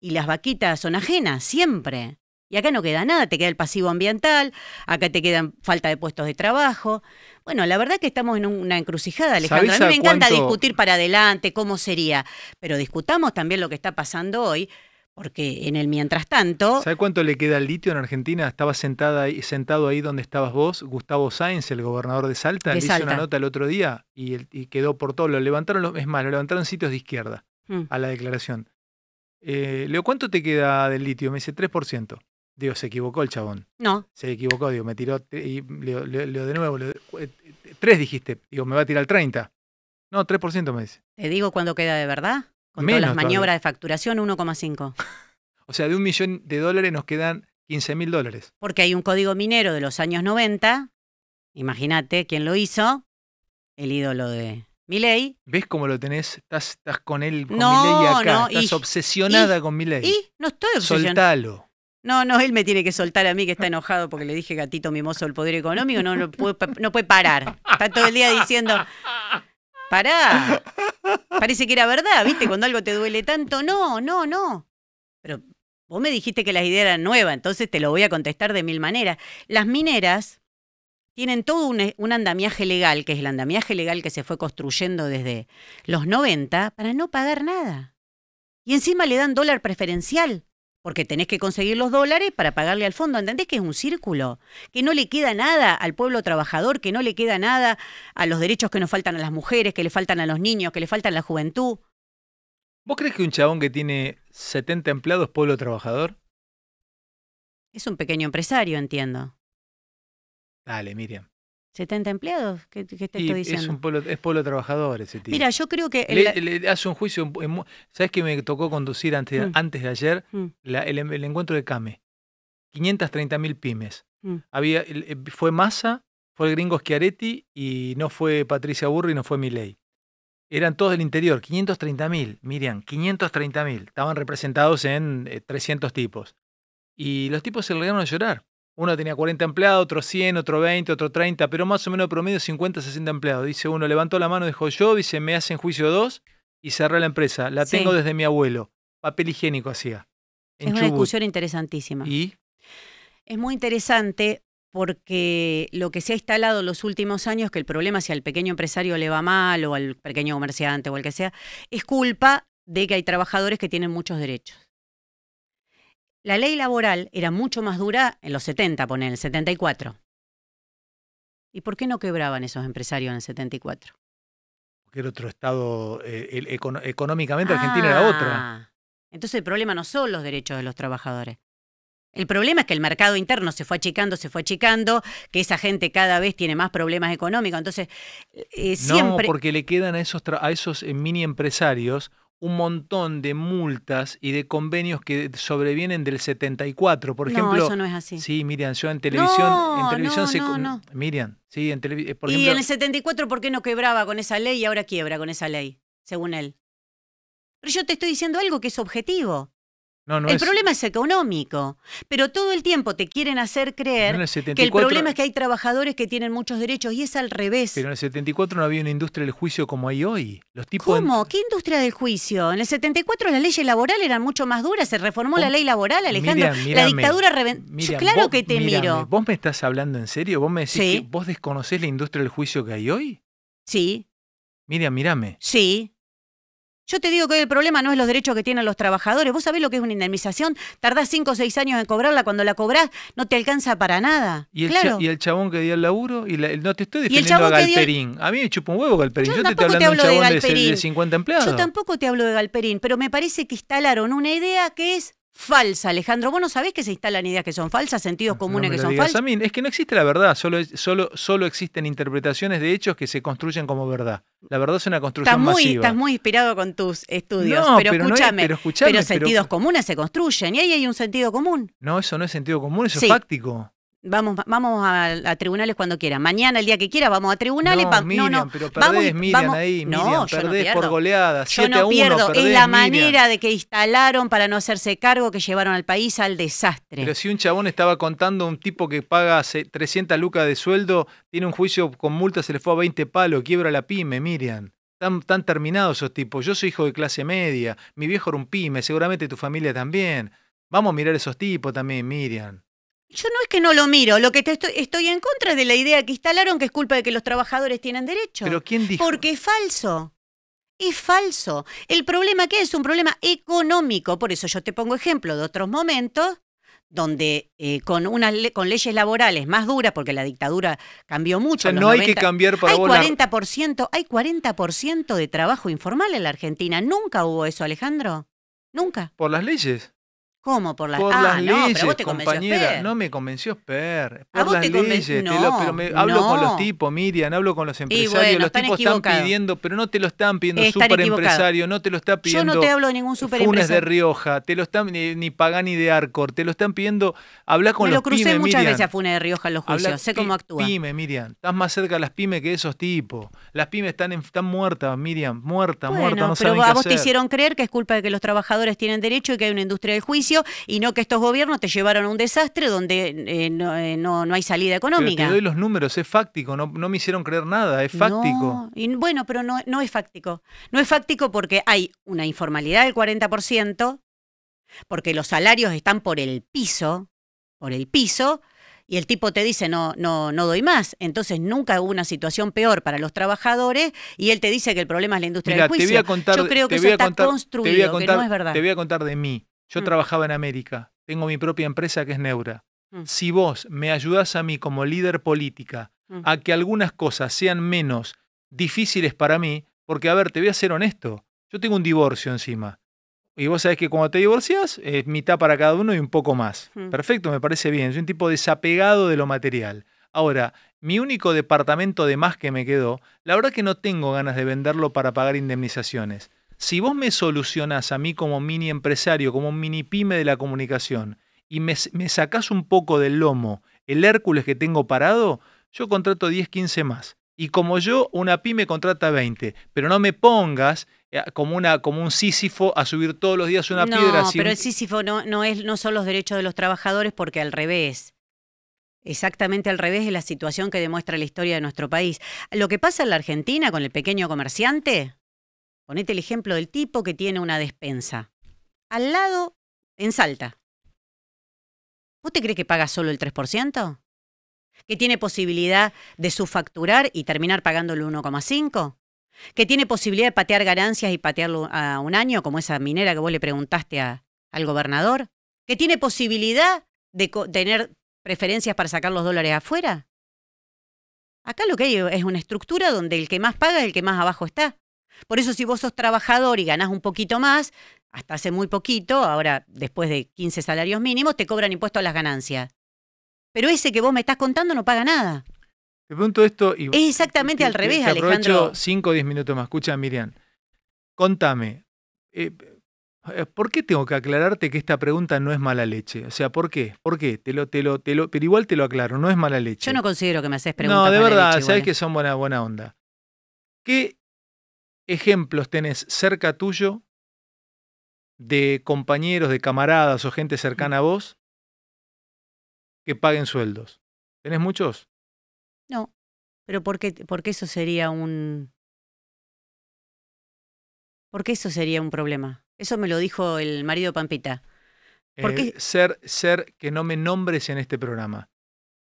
S2: Y las vaquitas son ajenas, siempre. Y acá no queda nada, te queda el pasivo ambiental, acá te quedan falta de puestos de trabajo. Bueno, la verdad que estamos en una encrucijada, Alejandro. A mí me encanta discutir para adelante, cómo sería, pero discutamos también lo que está pasando hoy. Porque en el mientras tanto. ¿Sabe cuánto le queda al litio
S1: en Argentina? Estaba sentada ahí, sentado ahí donde estabas vos, Gustavo Sáenz, el gobernador de Salta, le hizo una nota el otro día y, quedó por todo. Lo levantaron, es más, lo levantaron sitios de izquierda mm. a la declaración. Eh, Leo, ¿cuánto te queda del litio? Me dice 3%. Digo, se equivocó el chabón. No. Se equivocó, digo, me tiró. Y leo, de nuevo, eh, tres dijiste. Digo, me va a tirar el 30. No, 3% me dice.
S2: ¿Te digo cuándo queda de verdad?
S1: Con todas las maniobras de
S2: facturación, 1,5.
S1: o sea, de un millón de dólares nos quedan 15
S2: mil dólares. Porque hay un código minero de los años 90. Imagínate quién lo hizo. El ídolo de Milley ¿Ves cómo lo tenés? Estás, con él, con no, acá. No, estás
S1: obsesionada con Milley Y
S2: no estoy obsesionada. Soltalo. No, no, él me tiene que soltar a mí que está enojado porque le dije gatito mimoso el poder económico, no, no, puede, no parar. Está todo el día diciendo, pará, parece que era verdad, ¿viste? Cuando algo te duele tanto, no, no, no. Pero vos me dijiste que la idea era nueva entonces te lo voy a contestar de mil maneras. Las mineras tienen todo un, un, andamiaje legal, que es el andamiaje legal que se fue construyendo desde los 90, para no pagar nada. Y encima le dan dólar preferencial. Porque tenés que conseguir los dólares para pagarle al fondo. ¿Entendés que es un círculo? Que no le queda nada al pueblo trabajador, que no le queda nada a los derechos que nos faltan a las mujeres, que le faltan a los niños, que le faltan a la juventud.
S1: ¿Vos crees que un chabón que tiene 70 empleados es pueblo trabajador?
S2: Es un pequeño empresario, entiendo.
S1: Dale, Miriam.
S2: 70 empleados, ¿qué, te estoy diciendo? Es, un
S1: pueblo, es pueblo trabajador ese tipo. Mira, yo creo que... Le, hace un juicio, ¿sabes que me tocó conducir antes, mm. de ayer? Mm. el, encuentro de Came. 530 mil pymes. Mm. Había, eh, fue Massa, fue el gringo Schiaretti y no fue Patricia Burri, no fue Milei. Eran todos del interior, 530 mil, Miriam, 530 mil. Estaban representados en 300 eh, tipos. Y los tipos se lograron a llorar. Uno tenía 40 empleados, otro 100, otro 20, otro 30, pero más o menos promedio 50, 60 empleados. Dice uno, levantó la mano, dijo yo, dice, me hacen juicio dos y cerré la empresa. La tengo desde mi abuelo. Papel higiénico hacía.
S2: es una discusión interesantísima. ¿Y? Es muy interesante porque lo que se ha instalado en los últimos años, que el problema si al pequeño empresario le va mal o al pequeño comerciante o el que sea, es culpa de que hay trabajadores que tienen muchos derechos. La ley laboral era mucho más dura en los 70, ponen el 74. ¿Y por qué no quebraban esos empresarios en el 74?
S1: Porque era otro estado, eh, económicamente Argentina era otra. Ah.
S2: Entonces el problema no son los derechos de los trabajadores. El problema es que el mercado interno se fue achicando, se fue achicando, que esa gente cada vez tiene más problemas económicos. Entonces, eh, siempre... No,
S1: porque le quedan a esos, a esos eh, mini empresarios un montón de multas y de convenios que sobrevienen del 74. Por ejemplo, no, eso no es así. Sí, Miriam, yo en televisión, no, en no, Miriam, sí, en televisión, eh, Y en el
S2: 74 ¿por qué no quebraba con esa ley y ahora quiebra con esa ley, según él? Pero yo te estoy diciendo algo que es objetivo el problema es económico, pero todo el tiempo te quieren hacer creer que el problema es que hay trabajadores que tienen muchos derechos y es al revés. Pero en
S1: el 74 no había una industria del juicio como hay hoy. ¿Cómo?
S2: ¿Qué industria del juicio? En el 74 las leyes laborales eran mucho más duras, se reformó la ley laboral, Alejandro. la dictadura reventó. claro que te miro.
S1: ¿Vos me estás hablando en serio? ¿Vos me decís que vos desconocés la industria del juicio que hay hoy? Sí. Miriam, mírame.
S2: Sí. Yo te digo que hoy el problema no es los derechos que tienen los trabajadores. Vos sabés lo que es una indemnización. Tardás 5 o 6 años en cobrarla. Cuando la cobrás, no te alcanza para nada. Y el, y
S1: el chabón que dio el laburo. Y la, no te estoy defendiendo a Galperín. A mí me chupa un huevo Galperín. Yo, te, te de un de, empleados. Yo tampoco
S2: te hablo de Galperín. Pero me parece que instalaron una idea que es falsa, Alejandro. Bueno, sabés que se instalan ideas que son falsas, sentidos comunes que son falsos.
S1: es que no existe la verdad, solo, solo, solo existen interpretaciones de hechos que se construyen como verdad. La verdad es una construcción estás muy, masiva. Estás
S2: muy inspirado con tus estudios, pero, escúchame, pero, sentidos comunes se construyen y ahí hay un sentido común.
S1: No, eso no es sentido común, eso es fáctico.
S2: Vamos, vamos a, tribunales cuando quiera. Mañana, el día que quiera, vamos a tribunales. No, no, pero perdés, vamos, Miriam, ahí, Miriam, perdés por goleadas
S1: yo no pierdo. es la manera
S2: de que instalaron para no hacerse cargo que llevaron al país al desastre.
S1: Pero si un chabón estaba contando un tipo que paga 300 lucas de sueldo, tiene un juicio con multa, se le fue a 20 palos, quiebra la pyme, Miriam. están tan terminados esos tipos. Yo soy hijo de clase media, mi viejo era un pyme, seguramente tu familia también. Vamos a mirar esos tipos también, Miriam.
S2: Yo no es que no lo miro, lo que estoy, en contra es de la idea que instalaron que es culpa de que los trabajadores tienen derecho. Pero ¿quién dijo? Porque es falso. Es falso. El problema que es un problema económico. Por eso yo te pongo ejemplo de otros momentos donde eh, con unas con leyes laborales más duras, porque la dictadura cambió mucho. O no hay que cambiar para hay Hay 40% de trabajo informal en la Argentina. ¿Nunca hubo eso, Alejandro?
S1: ¿Nunca? Por las leyes.
S2: ¿Cómo por las, por ah, leyes, pero vos te compañera? No
S1: me convenció Sper. Por las leyes. No, pero me, hablo con los tipos, Miriam, hablo con los empresarios. los tipos están pidiendo, pero no te lo están pidiendo súper empresario, no te lo está pidiendo. Yo no te hablo de
S2: ningún super Funes de
S1: Rioja, te lo están ni, ni de Arcor, te lo están pidiendo. Habla con los pymes. Lo crucé muchas veces a Funes de Rioja en los juicios, sé cómo actúa.
S2: Pyme, Miriam.
S1: Estás más cerca de las pymes que esos tipos. Las pymes están, en, están muertas, Miriam, muertas, muertas. No pero a vos te hicieron
S2: creer que es culpa de que los trabajadores tienen derecho y que hay una industria del juicio y no que estos gobiernos te llevaron a un desastre donde eh, eh, no, no, hay salida económica. Pero te doy
S1: los números, es fáctico, no, me hicieron creer nada, es fáctico.
S2: bueno, pero no, no es fáctico. No es fáctico porque hay una informalidad del 40%, porque los salarios están por el piso, por el piso, y el tipo te dice no, no, no doy más. Entonces nunca hubo una situación peor para los trabajadores y él te dice que el problema es la industria del juicio. Yo creo que eso está construido, que no es verdad. Te voy a
S1: contar de mí. Yo mm. trabajaba en América, tengo mi propia empresa que es Neura. Mm. Si vos me ayudás a mí como líder política mm. a que algunas cosas sean menos difíciles para mí, porque a ver, te voy a ser honesto, yo tengo un divorcio encima. Y vos sabés que cuando te divorcias es mitad para cada uno y un poco más. Perfecto, me parece bien. Soy un tipo desapegado de lo material. Ahora, mi único departamento de más que me quedó, la verdad que no tengo ganas de venderlo para pagar indemnizaciones. Si vos me solucionás a mí como mini empresario, como un mini pyme de la comunicación, y me, sacás un poco del lomo el Hércules que tengo parado, yo contrato 10, 15 más. Y como yo, una pyme contrata 20, pero no me pongas eh, como, una, como un Sísifo a subir todos los días una piedra. No, pero el
S2: Sísifo no, es, no son los derechos de los trabajadores porque al revés. Exactamente al revés es la situación que demuestra la historia de nuestro país. Lo que pasa en la Argentina con el pequeño comerciante Ponete el ejemplo del tipo que tiene una despensa. Al lado, en Salta. ¿Vos te crees que paga solo el 3%? ¿Que tiene posibilidad de subfacturar y terminar pagando 1,5%? ¿Que tiene posibilidad de patear ganancias y patearlo a un año, como esa minera que vos le preguntaste al gobernador? ¿Que tiene posibilidad de tener preferencias para sacar los dólares afuera? Acá lo que hay es una estructura donde el que más paga es el que más abajo está. Por eso si vos sos trabajador y ganás un poquito más, hasta hace muy poquito, ahora después de 15 salarios mínimos, te cobran impuestos a las ganancias. Pero ese que vos me estás contando no paga nada. Te pregunto esto y... Es exactamente al revés, te Alejandro.
S1: 5 o 10 minutos más. Escucha, Miriam, contame, eh, eh, ¿por qué tengo que aclararte que esta pregunta no es mala leche? O sea, ¿por qué? ¿Por qué? Te lo, te lo, te lo, pero igual te lo aclaro, no es mala leche.
S2: Yo no considero que me haces preguntas. No, de verdad, sabes que
S1: son buena, buena onda. ¿Qué ejemplos tenés cerca tuyo de compañeros, de camaradas o gente cercana a vos que paguen sueldos? ¿Tenés muchos?
S2: No, pero ¿por qué eso sería un... qué eso sería un problema. Eso me lo dijo el marido Pampita. por eh, qué
S1: ser, ser que no me nombres en este programa.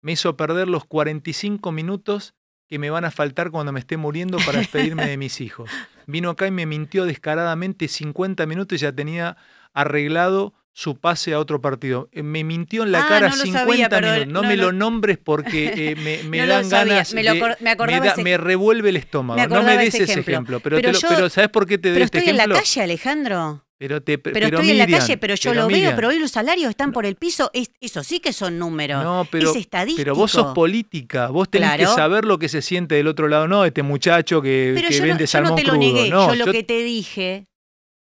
S1: Me hizo perder los 45 minutos que me van a faltar cuando me esté muriendo para despedirme de mis hijos. Vino acá y me mintió descaradamente 50 minutos y ya tenía arreglado su pase a otro partido. Eh, me mintió en la ah, cara 50 minutos. No, me lo... nombres porque me, me dan ganas. Me, revuelve el estómago. no me des ese ejemplo. pero, ¿sabes por qué te doy este estoy en la calle,
S2: Alejandro.
S1: Pero, estoy en la calle, pero yo lo veo, pero hoy
S2: los salarios están por el piso. eso sí que son números. pero, es estadístico. Pero vos sos
S1: política. Vos tenés que saber lo que se siente del otro lado. No, este muchacho que, vende salmón crudo. yo, lo que
S2: te dije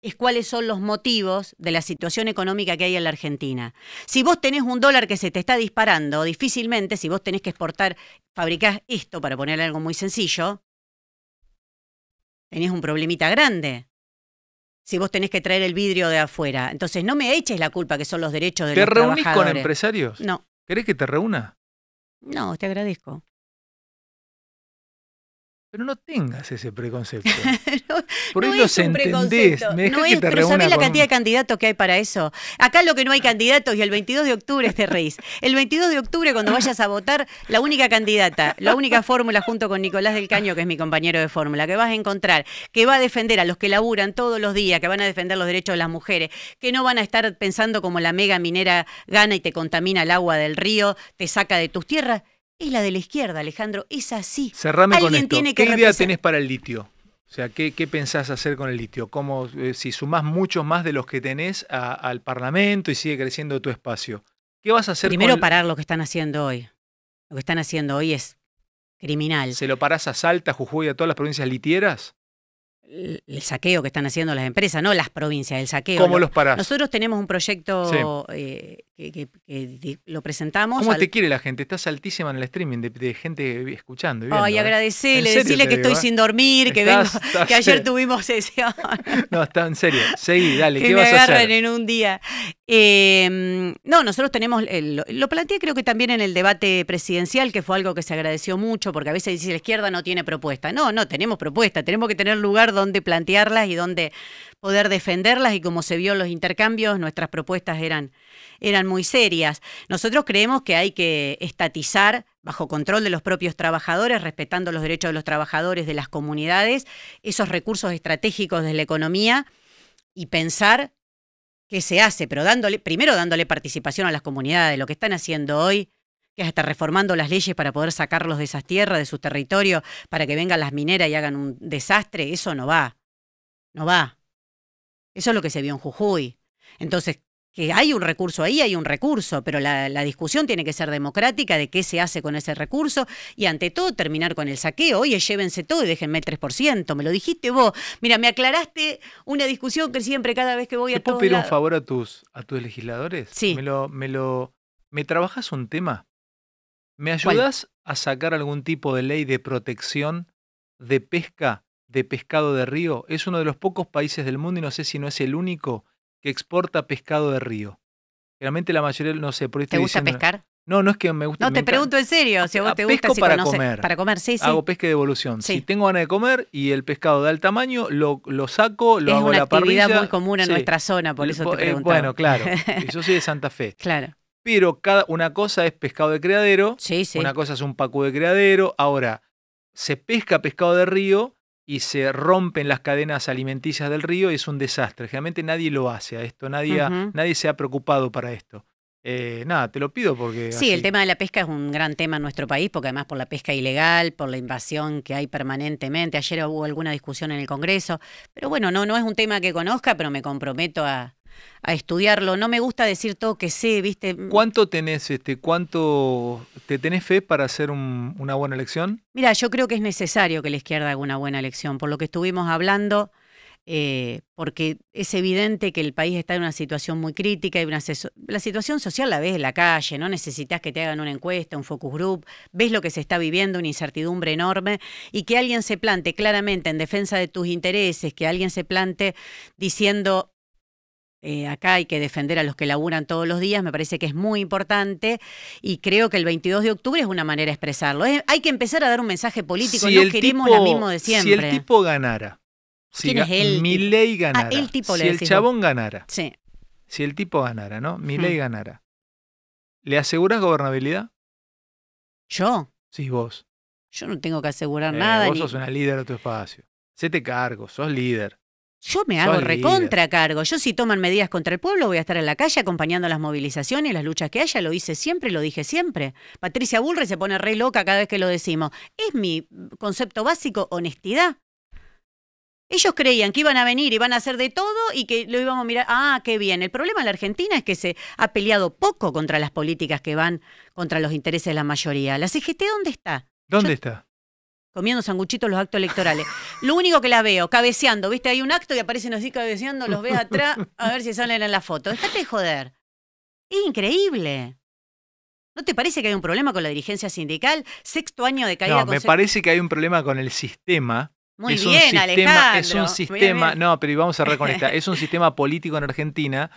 S2: es cuáles son los motivos de la situación económica que hay en la Argentina. Si vos tenés un dólar que se te está disparando, difícilmente, si vos tenés que exportar, fabricás esto, para ponerle algo muy sencillo, tenés un problemita grande si vos tenés que traer el vidrio de afuera. Entonces no me eches la culpa que son los derechos de los trabajadores. ¿Te reunís con empresarios? No. ¿Querés
S1: que te reúna?
S2: No, te agradezco. Pero
S1: no tengas ese preconcepto.
S2: Por entendés. no es, que pero ¿sabés la cantidad de candidatos que hay para eso? Acá lo que no hay ah. candidatos, y el 22 de octubre este reís. El 22 de octubre, cuando vayas a votar, la única candidata, la única fórmula junto con Nicolás del Caño, que es mi compañero de fórmula, que vas a encontrar, que va a defender a los que laburan todos los días, que van a defender los derechos de las mujeres, que no van a estar pensando como la mega minera gana y te contamina el agua del río, te saca de tus tierras, es la de la izquierda, Alejandro, es así. Cerrame con ¿Qué idea tenés
S1: para el litio? O sea, ¿qué, ¿qué, pensás hacer con el litio? Eh, si sumás muchos más de los que tenés al Parlamento y sigue creciendo tu espacio,
S2: ¿qué vas a hacer? Primero parar lo que están haciendo hoy. Lo que están haciendo hoy es criminal. ¿Se lo parás a Salta, Jujuy,
S1: a todas las provincias litieras?
S2: el saqueo que están haciendo las empresas, no las provincias, el saqueo. ¿Cómo los parás? Nosotros tenemos un proyecto eh,
S1: que, lo
S2: presentamos. ¿Cómo te
S1: quiere la gente? Estás altísima en el streaming de, gente escuchando. Viendo, Ay, ¿eh? agradecerle, decirle que estoy eh? sin
S2: dormir, que, que ayer tuvimos sesión.
S1: no, está en serio. Seguí, dale, ¿qué vas a hacer?
S2: en un día. Em, no, nosotros tenemos, lo, lo planteé creo que también en el debate presidencial, que fue algo que se agradeció mucho, porque a veces dice la izquierda no tiene propuesta. No, no, tenemos propuesta, tenemos que tener lugar donde dónde plantearlas y dónde poder defenderlas y como se vio en los intercambios, nuestras propuestas eran, eran muy serias. Nosotros creemos que hay que estatizar bajo control de los propios trabajadores, respetando los derechos de los trabajadores de las comunidades, esos recursos estratégicos de la economía y pensar qué se hace, pero dándole, primero dándole participación a las comunidades, lo que están haciendo hoy que hasta reformando las leyes para poder sacarlos de esas tierras, de sus territorios, para que vengan las mineras y hagan un desastre, eso no va. No va. Eso es lo que se vio en Jujuy. Entonces, que hay un recurso ahí, hay un recurso, pero la, discusión tiene que ser democrática de qué se hace con ese recurso y ante todo terminar con el saqueo. Oye, llévense todo y déjenme el 3%, me lo dijiste vos. Mira, me aclaraste una discusión que siempre cada vez que voy a... ¿Te puedo pedir un favor
S1: a tus, legisladores? Sí. me lo, me trabajas un tema? ¿Me ayudas a sacar algún tipo de ley de protección de pesca de pescado de río? Es uno de los pocos países del mundo y no sé si no es el único que exporta pescado de río. Realmente la mayoría, no sé, por ¿Te gusta pescar? No, no es que me guste.
S2: No, te pregunto en serio, si a vos te gusta, si para comer. Para comer, sí, sí. Hago
S1: pesca de evolución. Si tengo ganas de comer y el pescado da el tamaño, lo, lo saco, lo hago a la parrilla. Es una actividad muy común en nuestra zona, por eso te eh, pregunto. bueno, claro. Yo soy de Santa Fe. claro. Pero cada, una cosa es pescado de criadero, una cosa es un pacú de criadero. Ahora, se pesca pescado de río y se rompen las cadenas alimenticias del río y es un desastre. Generalmente nadie lo hace a esto, nadie, nadie se ha preocupado para esto. Eh, nada, te lo pido porque... Sí, el tema
S2: de la pesca es un gran tema en nuestro país, porque además por la pesca ilegal, por la invasión que hay permanentemente, ayer hubo alguna discusión en el Congreso, pero bueno, no, no es un tema que conozca, pero me comprometo a, a estudiarlo. No me gusta decir todo que sé, ¿viste? Mm. ¿Cuánto tenés, este,
S1: cuánto te tenés fe para hacer una buena elección?
S2: Mira, yo creo que es necesario que la izquierda haga una buena elección, por lo que estuvimos hablando, eh, porque es evidente que el país está en una situación muy crítica y una la situación social la ves en la calle, no necesitas que te hagan una encuesta, un focus group, ves lo que se está viviendo, una incertidumbre enorme y que alguien se plante claramente en defensa de tus intereses, que alguien se plante diciendo eh, acá hay que defender a los que laburan todos los días, me parece que es muy importante y creo que el 22 de octubre es una manera de expresarlo. hay que empezar a dar un mensaje político, si no queremos lo mismo de siempre. Si el tipo
S1: ganara, si ley ah, ganara, si el chabón ganara, si el tipo ganara, ¿no? Mi hmm. ley ganara, ¿le aseguras gobernabilidad? ¿Yo? Sí, vos.
S2: Yo no tengo que asegurar eh, nada. Vos sos una
S1: líder de tu espacio. te cargo, sos líder. Yo me hago recontra
S2: cargo. Yo si toman medidas contra el pueblo voy a estar en la calle acompañando las movilizaciones, las luchas que haya. Lo hice siempre, lo dije siempre. Patricia Bullre se pone re loca cada vez que lo decimos. Es mi concepto básico, honestidad. Ellos creían que iban a venir, iban a hacer de todo y que lo íbamos a mirar. Ah, qué bien. El problema en la Argentina es que se ha peleado poco contra las políticas que van contra los intereses de la mayoría. ¿La CGT dónde está? ¿Dónde está? comiendo sanguchitos los actos electorales. Lo único que la veo, cabeceando, ¿viste? Hay un acto y aparecen así cabeceando, los veo atrás, a ver si salen en la foto. Déjate de joder. Es increíble. ¿No te parece que hay un problema con la dirigencia sindical? Sexto año de caída. No, me parece
S1: que hay un problema con el sistema. Muy bien, Alejandro. Es un sistema, no, pero vamos a reconectar. es un sistema político en Argentina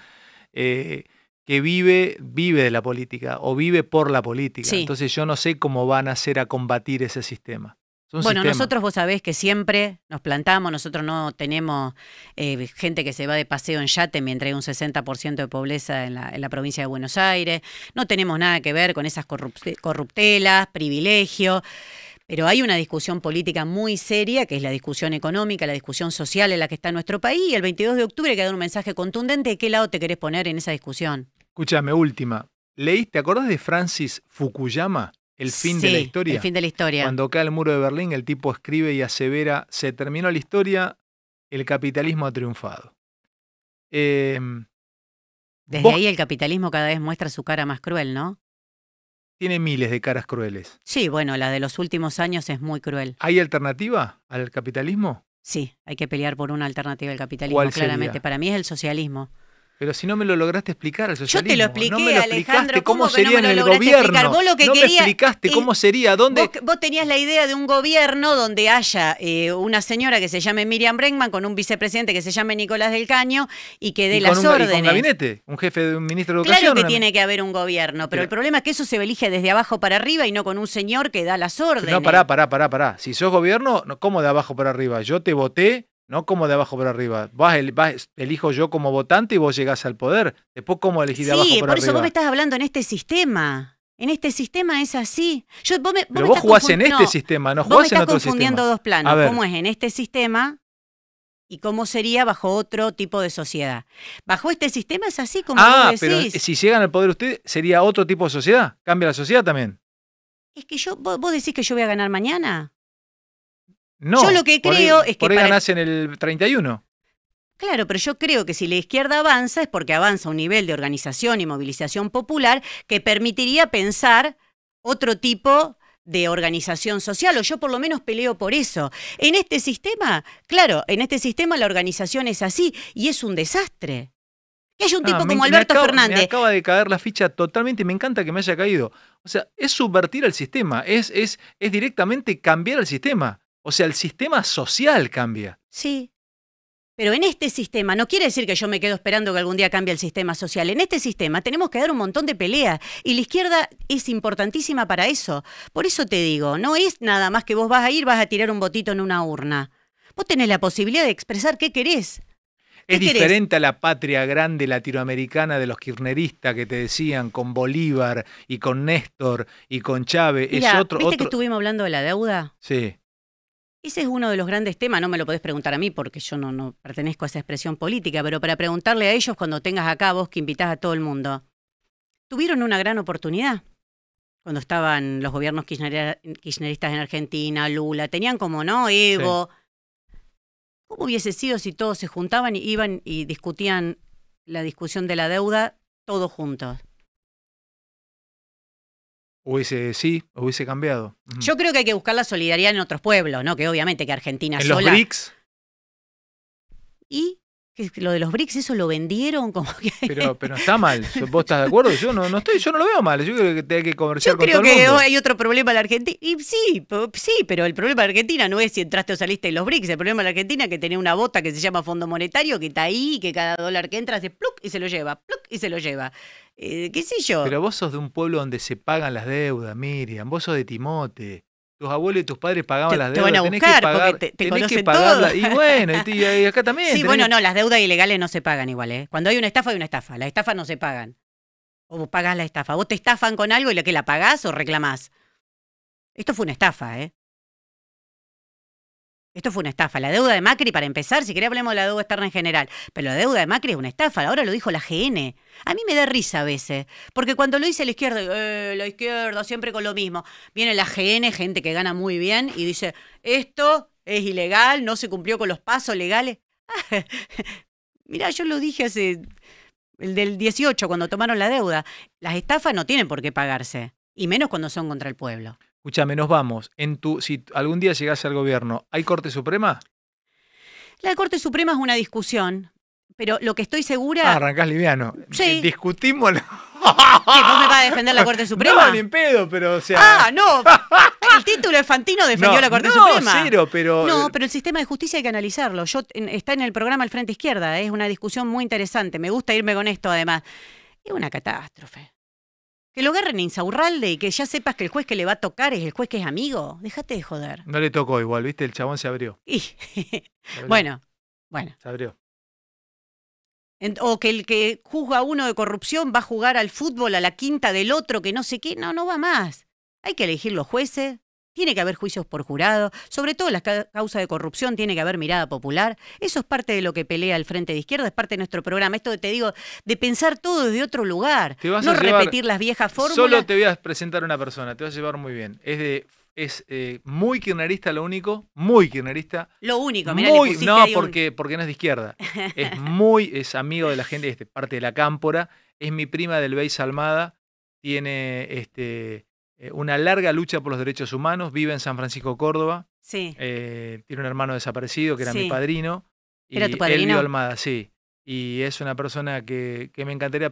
S1: eh, que vive, vive de la política o vive por la política. Entonces yo no sé cómo van a hacer a combatir ese sistema. Bueno, nosotros
S2: vos sabés que siempre nos plantamos, nosotros no tenemos eh, gente que se va de paseo en yate mientras hay un 60% de pobreza en la, provincia de Buenos Aires, no tenemos nada que ver con esas corruptelas, privilegios. Pero hay una discusión política muy seria, que es la discusión económica, la discusión social en la que está nuestro país. Y el 22 de octubre queda un mensaje contundente de qué lado te querés poner en esa discusión.
S1: Escúchame, última. ¿Leíste, te acordás de Francis Fukuyama? el fin de la historia. El fin de la historia. Cuando cae el muro de Berlín, el tipo escribe y asevera, se terminó la historia, el capitalismo ha triunfado. Em,
S2: Desde ahí el capitalismo cada vez muestra su cara más cruel, ¿no?
S1: Tiene miles de caras crueles.
S2: Sí, bueno, la de los últimos años es muy cruel. ¿Hay alternativa al capitalismo? Sí, hay que pelear por una alternativa al capitalismo, claramente. Para mí es el socialismo. Pero si no me lo lograste explicar al socialismo. Yo te lo expliqué, no me lo Alejandro, cómo, ¿cómo sería en el gobierno. Vos lo que no me explicaste cómo
S1: sería, dónde.
S2: Vos, tenías la idea de un gobierno donde haya eh, una señora que se llame Miriam Bregman con un vicepresidente que se llame Nicolás del Caño y que dé las órdenes. Y un gabinete,
S1: un jefe de un ministro de educación. Claro que tiene
S2: que haber un gobierno, pero, el problema es que eso se elige desde abajo para arriba y no con un señor que da las órdenes. no, pará,
S1: pará, pará, pará. Si sos gobierno, ¿cómo de abajo para arriba? Yo te voté no como de abajo para arriba. Vas, el, elijo yo como votante y vos llegás al poder. Después, ¿cómo elegir de abajo para arriba? Sí, por eso vos me estás
S2: hablando en este sistema. En este sistema es así. Yo, vos Pero vos jugás en este sistema, no jugás en estás confundiendo dos planos. ¿Cómo es en este sistema y cómo sería bajo otro tipo de sociedad. Bajo este sistema es así como ah, pero
S1: si llegan al poder ustedes ¿sería otro tipo de sociedad? ¿Cambia la sociedad también?
S2: Es que yo, vos, decís que yo voy a ganar mañana.
S1: No, yo lo que creo es que. Por en el 31.
S2: Claro, pero yo creo que si la izquierda avanza es porque avanza un nivel de organización y movilización popular que permitiría pensar otro tipo de organización social, o yo por lo menos peleo por eso. En este sistema, claro, en este sistema la organización es así y es un desastre. Que un ah, tipo como Alberto Fernández. Me
S1: acaba de caer la ficha totalmente, me encanta que me haya caído. O sea, es subvertir al sistema, es, es, es directamente cambiar el sistema. O sea, el sistema social cambia.
S2: Sí. Pero en este sistema, no quiere decir que yo me quedo esperando que algún día cambie el sistema social. En este sistema tenemos que dar un montón de pelea y la izquierda es importantísima para eso. Por eso te digo, no es nada más que vos vas a ir, vas a tirar un botito en una urna. Vos tenés la posibilidad de expresar qué querés. es diferente
S1: a la patria grande latinoamericana de los kirchneristas que te decían con Bolívar y con Néstor y con Chávez. es otro, ¿Viste que estuvimos
S2: hablando de la deuda? Sí. Ese es uno de los grandes temas, no me lo podés preguntar a mí porque yo no, pertenezco a esa expresión política, pero para preguntarle a ellos cuando tengas acá vos que invitás a todo el mundo, ¿tuvieron una gran oportunidad? Cuando estaban los gobiernos kirchneristas en Argentina, Lula, tenían como, ¿no? Evo. ¿Cómo hubiese sido si todos se juntaban y iban y discutían la discusión de la deuda todos juntos?
S1: hubiese sí, hubiese cambiado.
S2: Yo creo que hay que buscar la solidaridad en otros pueblos, ¿no? Que obviamente que Argentina ¿En sola. Los Y lo de los BRICS, eso lo vendieron como que... Pero, está mal, vos estás de acuerdo, yo no, estoy, yo no lo veo mal, yo creo que hay que comerciar
S1: con todo el hay
S2: otro problema en la Argentina, y sí, sí, pero el problema de la Argentina no es si entraste o saliste en los BRICS, el problema de la Argentina es que tenés una bota que se llama Fondo Monetario, que está ahí, que cada dólar que entra hace pluc y se lo lleva, pluc y se lo lleva. Eh, qué sé
S1: yo. Pero vos sos de un pueblo donde se pagan las deudas, Miriam, vos sos de Timote tus abuelos y tus padres pagaban las deudas. Te van a buscar porque te, Y bueno, y, acá también. Sí, bueno,
S2: no, las deudas ilegales no se pagan igual, ¿eh? Cuando hay una estafa, hay una estafa. Las estafas no se pagan. O vos pagás la estafa. Vos te estafan con algo y la que la pagás o reclamás. Esto fue una estafa, ¿eh? Esto fue una estafa. La deuda de Macri, para empezar, si quería hablemos de la deuda externa en general, pero la deuda de Macri es una estafa. Ahora lo dijo la GN. A mí me da risa a veces, porque cuando lo dice la izquierda, eh, la izquierda siempre con lo mismo. Viene la GN, gente que gana muy bien, y dice, esto es ilegal, no se cumplió con los pasos legales. mirá, yo lo dije hace el del 18, cuando tomaron la deuda. Las estafas no tienen por qué pagarse, y menos cuando son contra el pueblo.
S1: Escúchame, nos vamos. En tu, si algún día llegase al gobierno, ¿hay Corte Suprema?
S2: La Corte Suprema es una discusión, pero lo que estoy segura. Ah,
S1: arrancás liviano. Sí. Eh, discutimos. ¿Que vos
S2: me vas a defender la Corte Suprema? No, ni en
S1: pedo, pero o sea. Ah,
S2: no. El título de Fantino defendió la Corte no, Suprema. Cero, pero. No, pero el sistema de justicia hay que analizarlo. Yo, está en el programa El Frente Izquierda, ¿eh? es una discusión muy interesante. Me gusta irme con esto, además. Es una catástrofe. Que lo agarren en Insaurralde y que ya sepas que el juez que le va a tocar es el juez que es amigo. Déjate de joder.
S1: No le tocó igual, ¿viste? El chabón se abrió.
S2: Bueno, bueno. Se abrió. o que el que juzga a uno de corrupción va a jugar al fútbol a la quinta del otro, que no sé qué. No, no va más. Hay que elegir los jueces, tiene que haber juicios por jurado, sobre todo las causas de corrupción, tiene que haber mirada popular. Eso es parte de lo que pelea el Frente de Izquierda, es parte de nuestro programa. Esto te digo, de pensar todo desde otro lugar, no repetir las viejas fórmulas. Solo te
S1: voy a presentar una persona, te vas a llevar muy bien. Es eh, muy kirchnerista lo único, muy kirchnerista. Lo único, mira, no, porque, porque no es de izquierda. Es muy, es amigo de la gente, este, parte de la cámpora, es mi prima del Beis Almada, tiene este eh, una larga lucha por los derechos humanos, vive en San Francisco, Córdoba. Sí. Eh, tiene un hermano desaparecido que era mi padrino.
S2: Y ¿Era tu padrino? Elvio
S1: Almada, sí. Y es una persona que, que me encantaría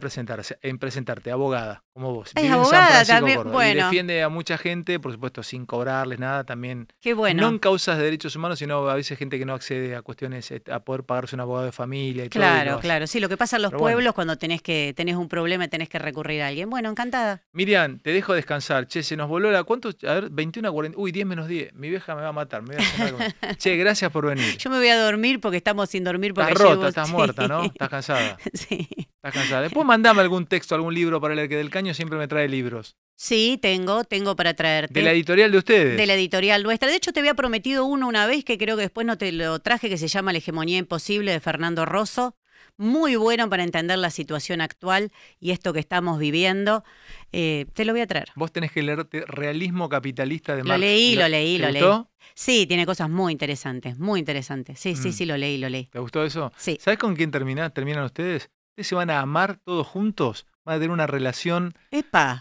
S1: en presentarte, abogada como vos. Es abogada también, defiende a mucha gente, por supuesto, sin cobrarles nada también. Qué bueno. No en causas de derechos humanos, sino a veces gente que no accede a cuestiones, eh, a poder pagarse un abogado de familia y Claro, todo claro.
S2: Sí, lo que pasa en los pueblos cuando tenés que tenés un problema y tenés que recurrir a alguien. Bueno, encantada.
S1: Miriam, te dejo descansar. Che, se nos voló la... ¿Cuánto? A ver, 21 Uy, 10 menos 10. Mi vieja me va a matar. Me che, gracias por venir.
S2: Yo me voy a dormir porque estamos sin dormir. Porque estás rota, estás muerta, ¿no? Estás
S1: cansada. Sí. Estás cansada. Después mandame algún texto, algún libro para leer, que del caño siempre me trae libros.
S2: Sí, tengo, tengo para traerte. ¿De la
S1: editorial de ustedes? De la
S2: editorial nuestra. De hecho, te había prometido uno una vez que creo que después no te lo traje, que se llama La hegemonía imposible de Fernando Rosso. Muy bueno para entender la situación actual y esto que estamos viviendo. Eh, te lo voy a traer. Vos tenés que leerte Realismo Capitalista de Marx. Lo leí, lo, leí, lo leí. Sí, tiene cosas muy interesantes, muy interesantes. Sí, sí, mm. sí, lo leí, lo leí.
S1: ¿Te gustó eso? Sí. ¿Sabes con quién termina, terminan ustedes? ustedes se van a amar todos juntos, van a tener una relación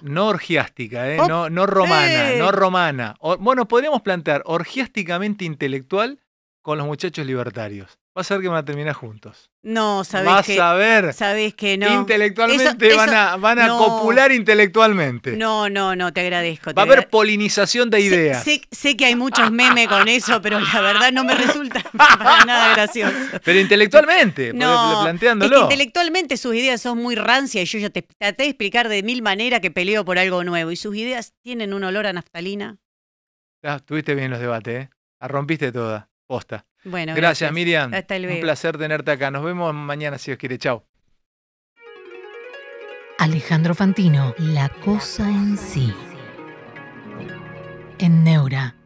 S1: no orgiástica, ¿eh? no, romana, no romana. bueno, podríamos plantear orgiásticamente intelectual con los muchachos libertarios. Vas a ver que van a terminar juntos.
S2: No, sabes que, a ver. Sabes que no. Intelectualmente van a, copular
S1: intelectualmente.
S2: No, no, no, te agradezco. Va a haber
S1: polinización de ideas.
S2: Sé, que hay muchos memes con eso, pero la verdad no me resulta nada gracioso.
S1: Pero intelectualmente, no, planteándolo.
S2: intelectualmente sus ideas son muy rancias y yo ya te traté de explicar de mil maneras que peleo por algo nuevo. Y sus ideas tienen un olor a naftalina.
S1: Ah, tuviste bien los debates, ¿eh? Ah, toda. Posta. Bueno, gracias, Miriam. Un placer tenerte acá. Nos vemos mañana si os quiere. Chao.
S2: Alejandro Fantino, La cosa en sí. En Neura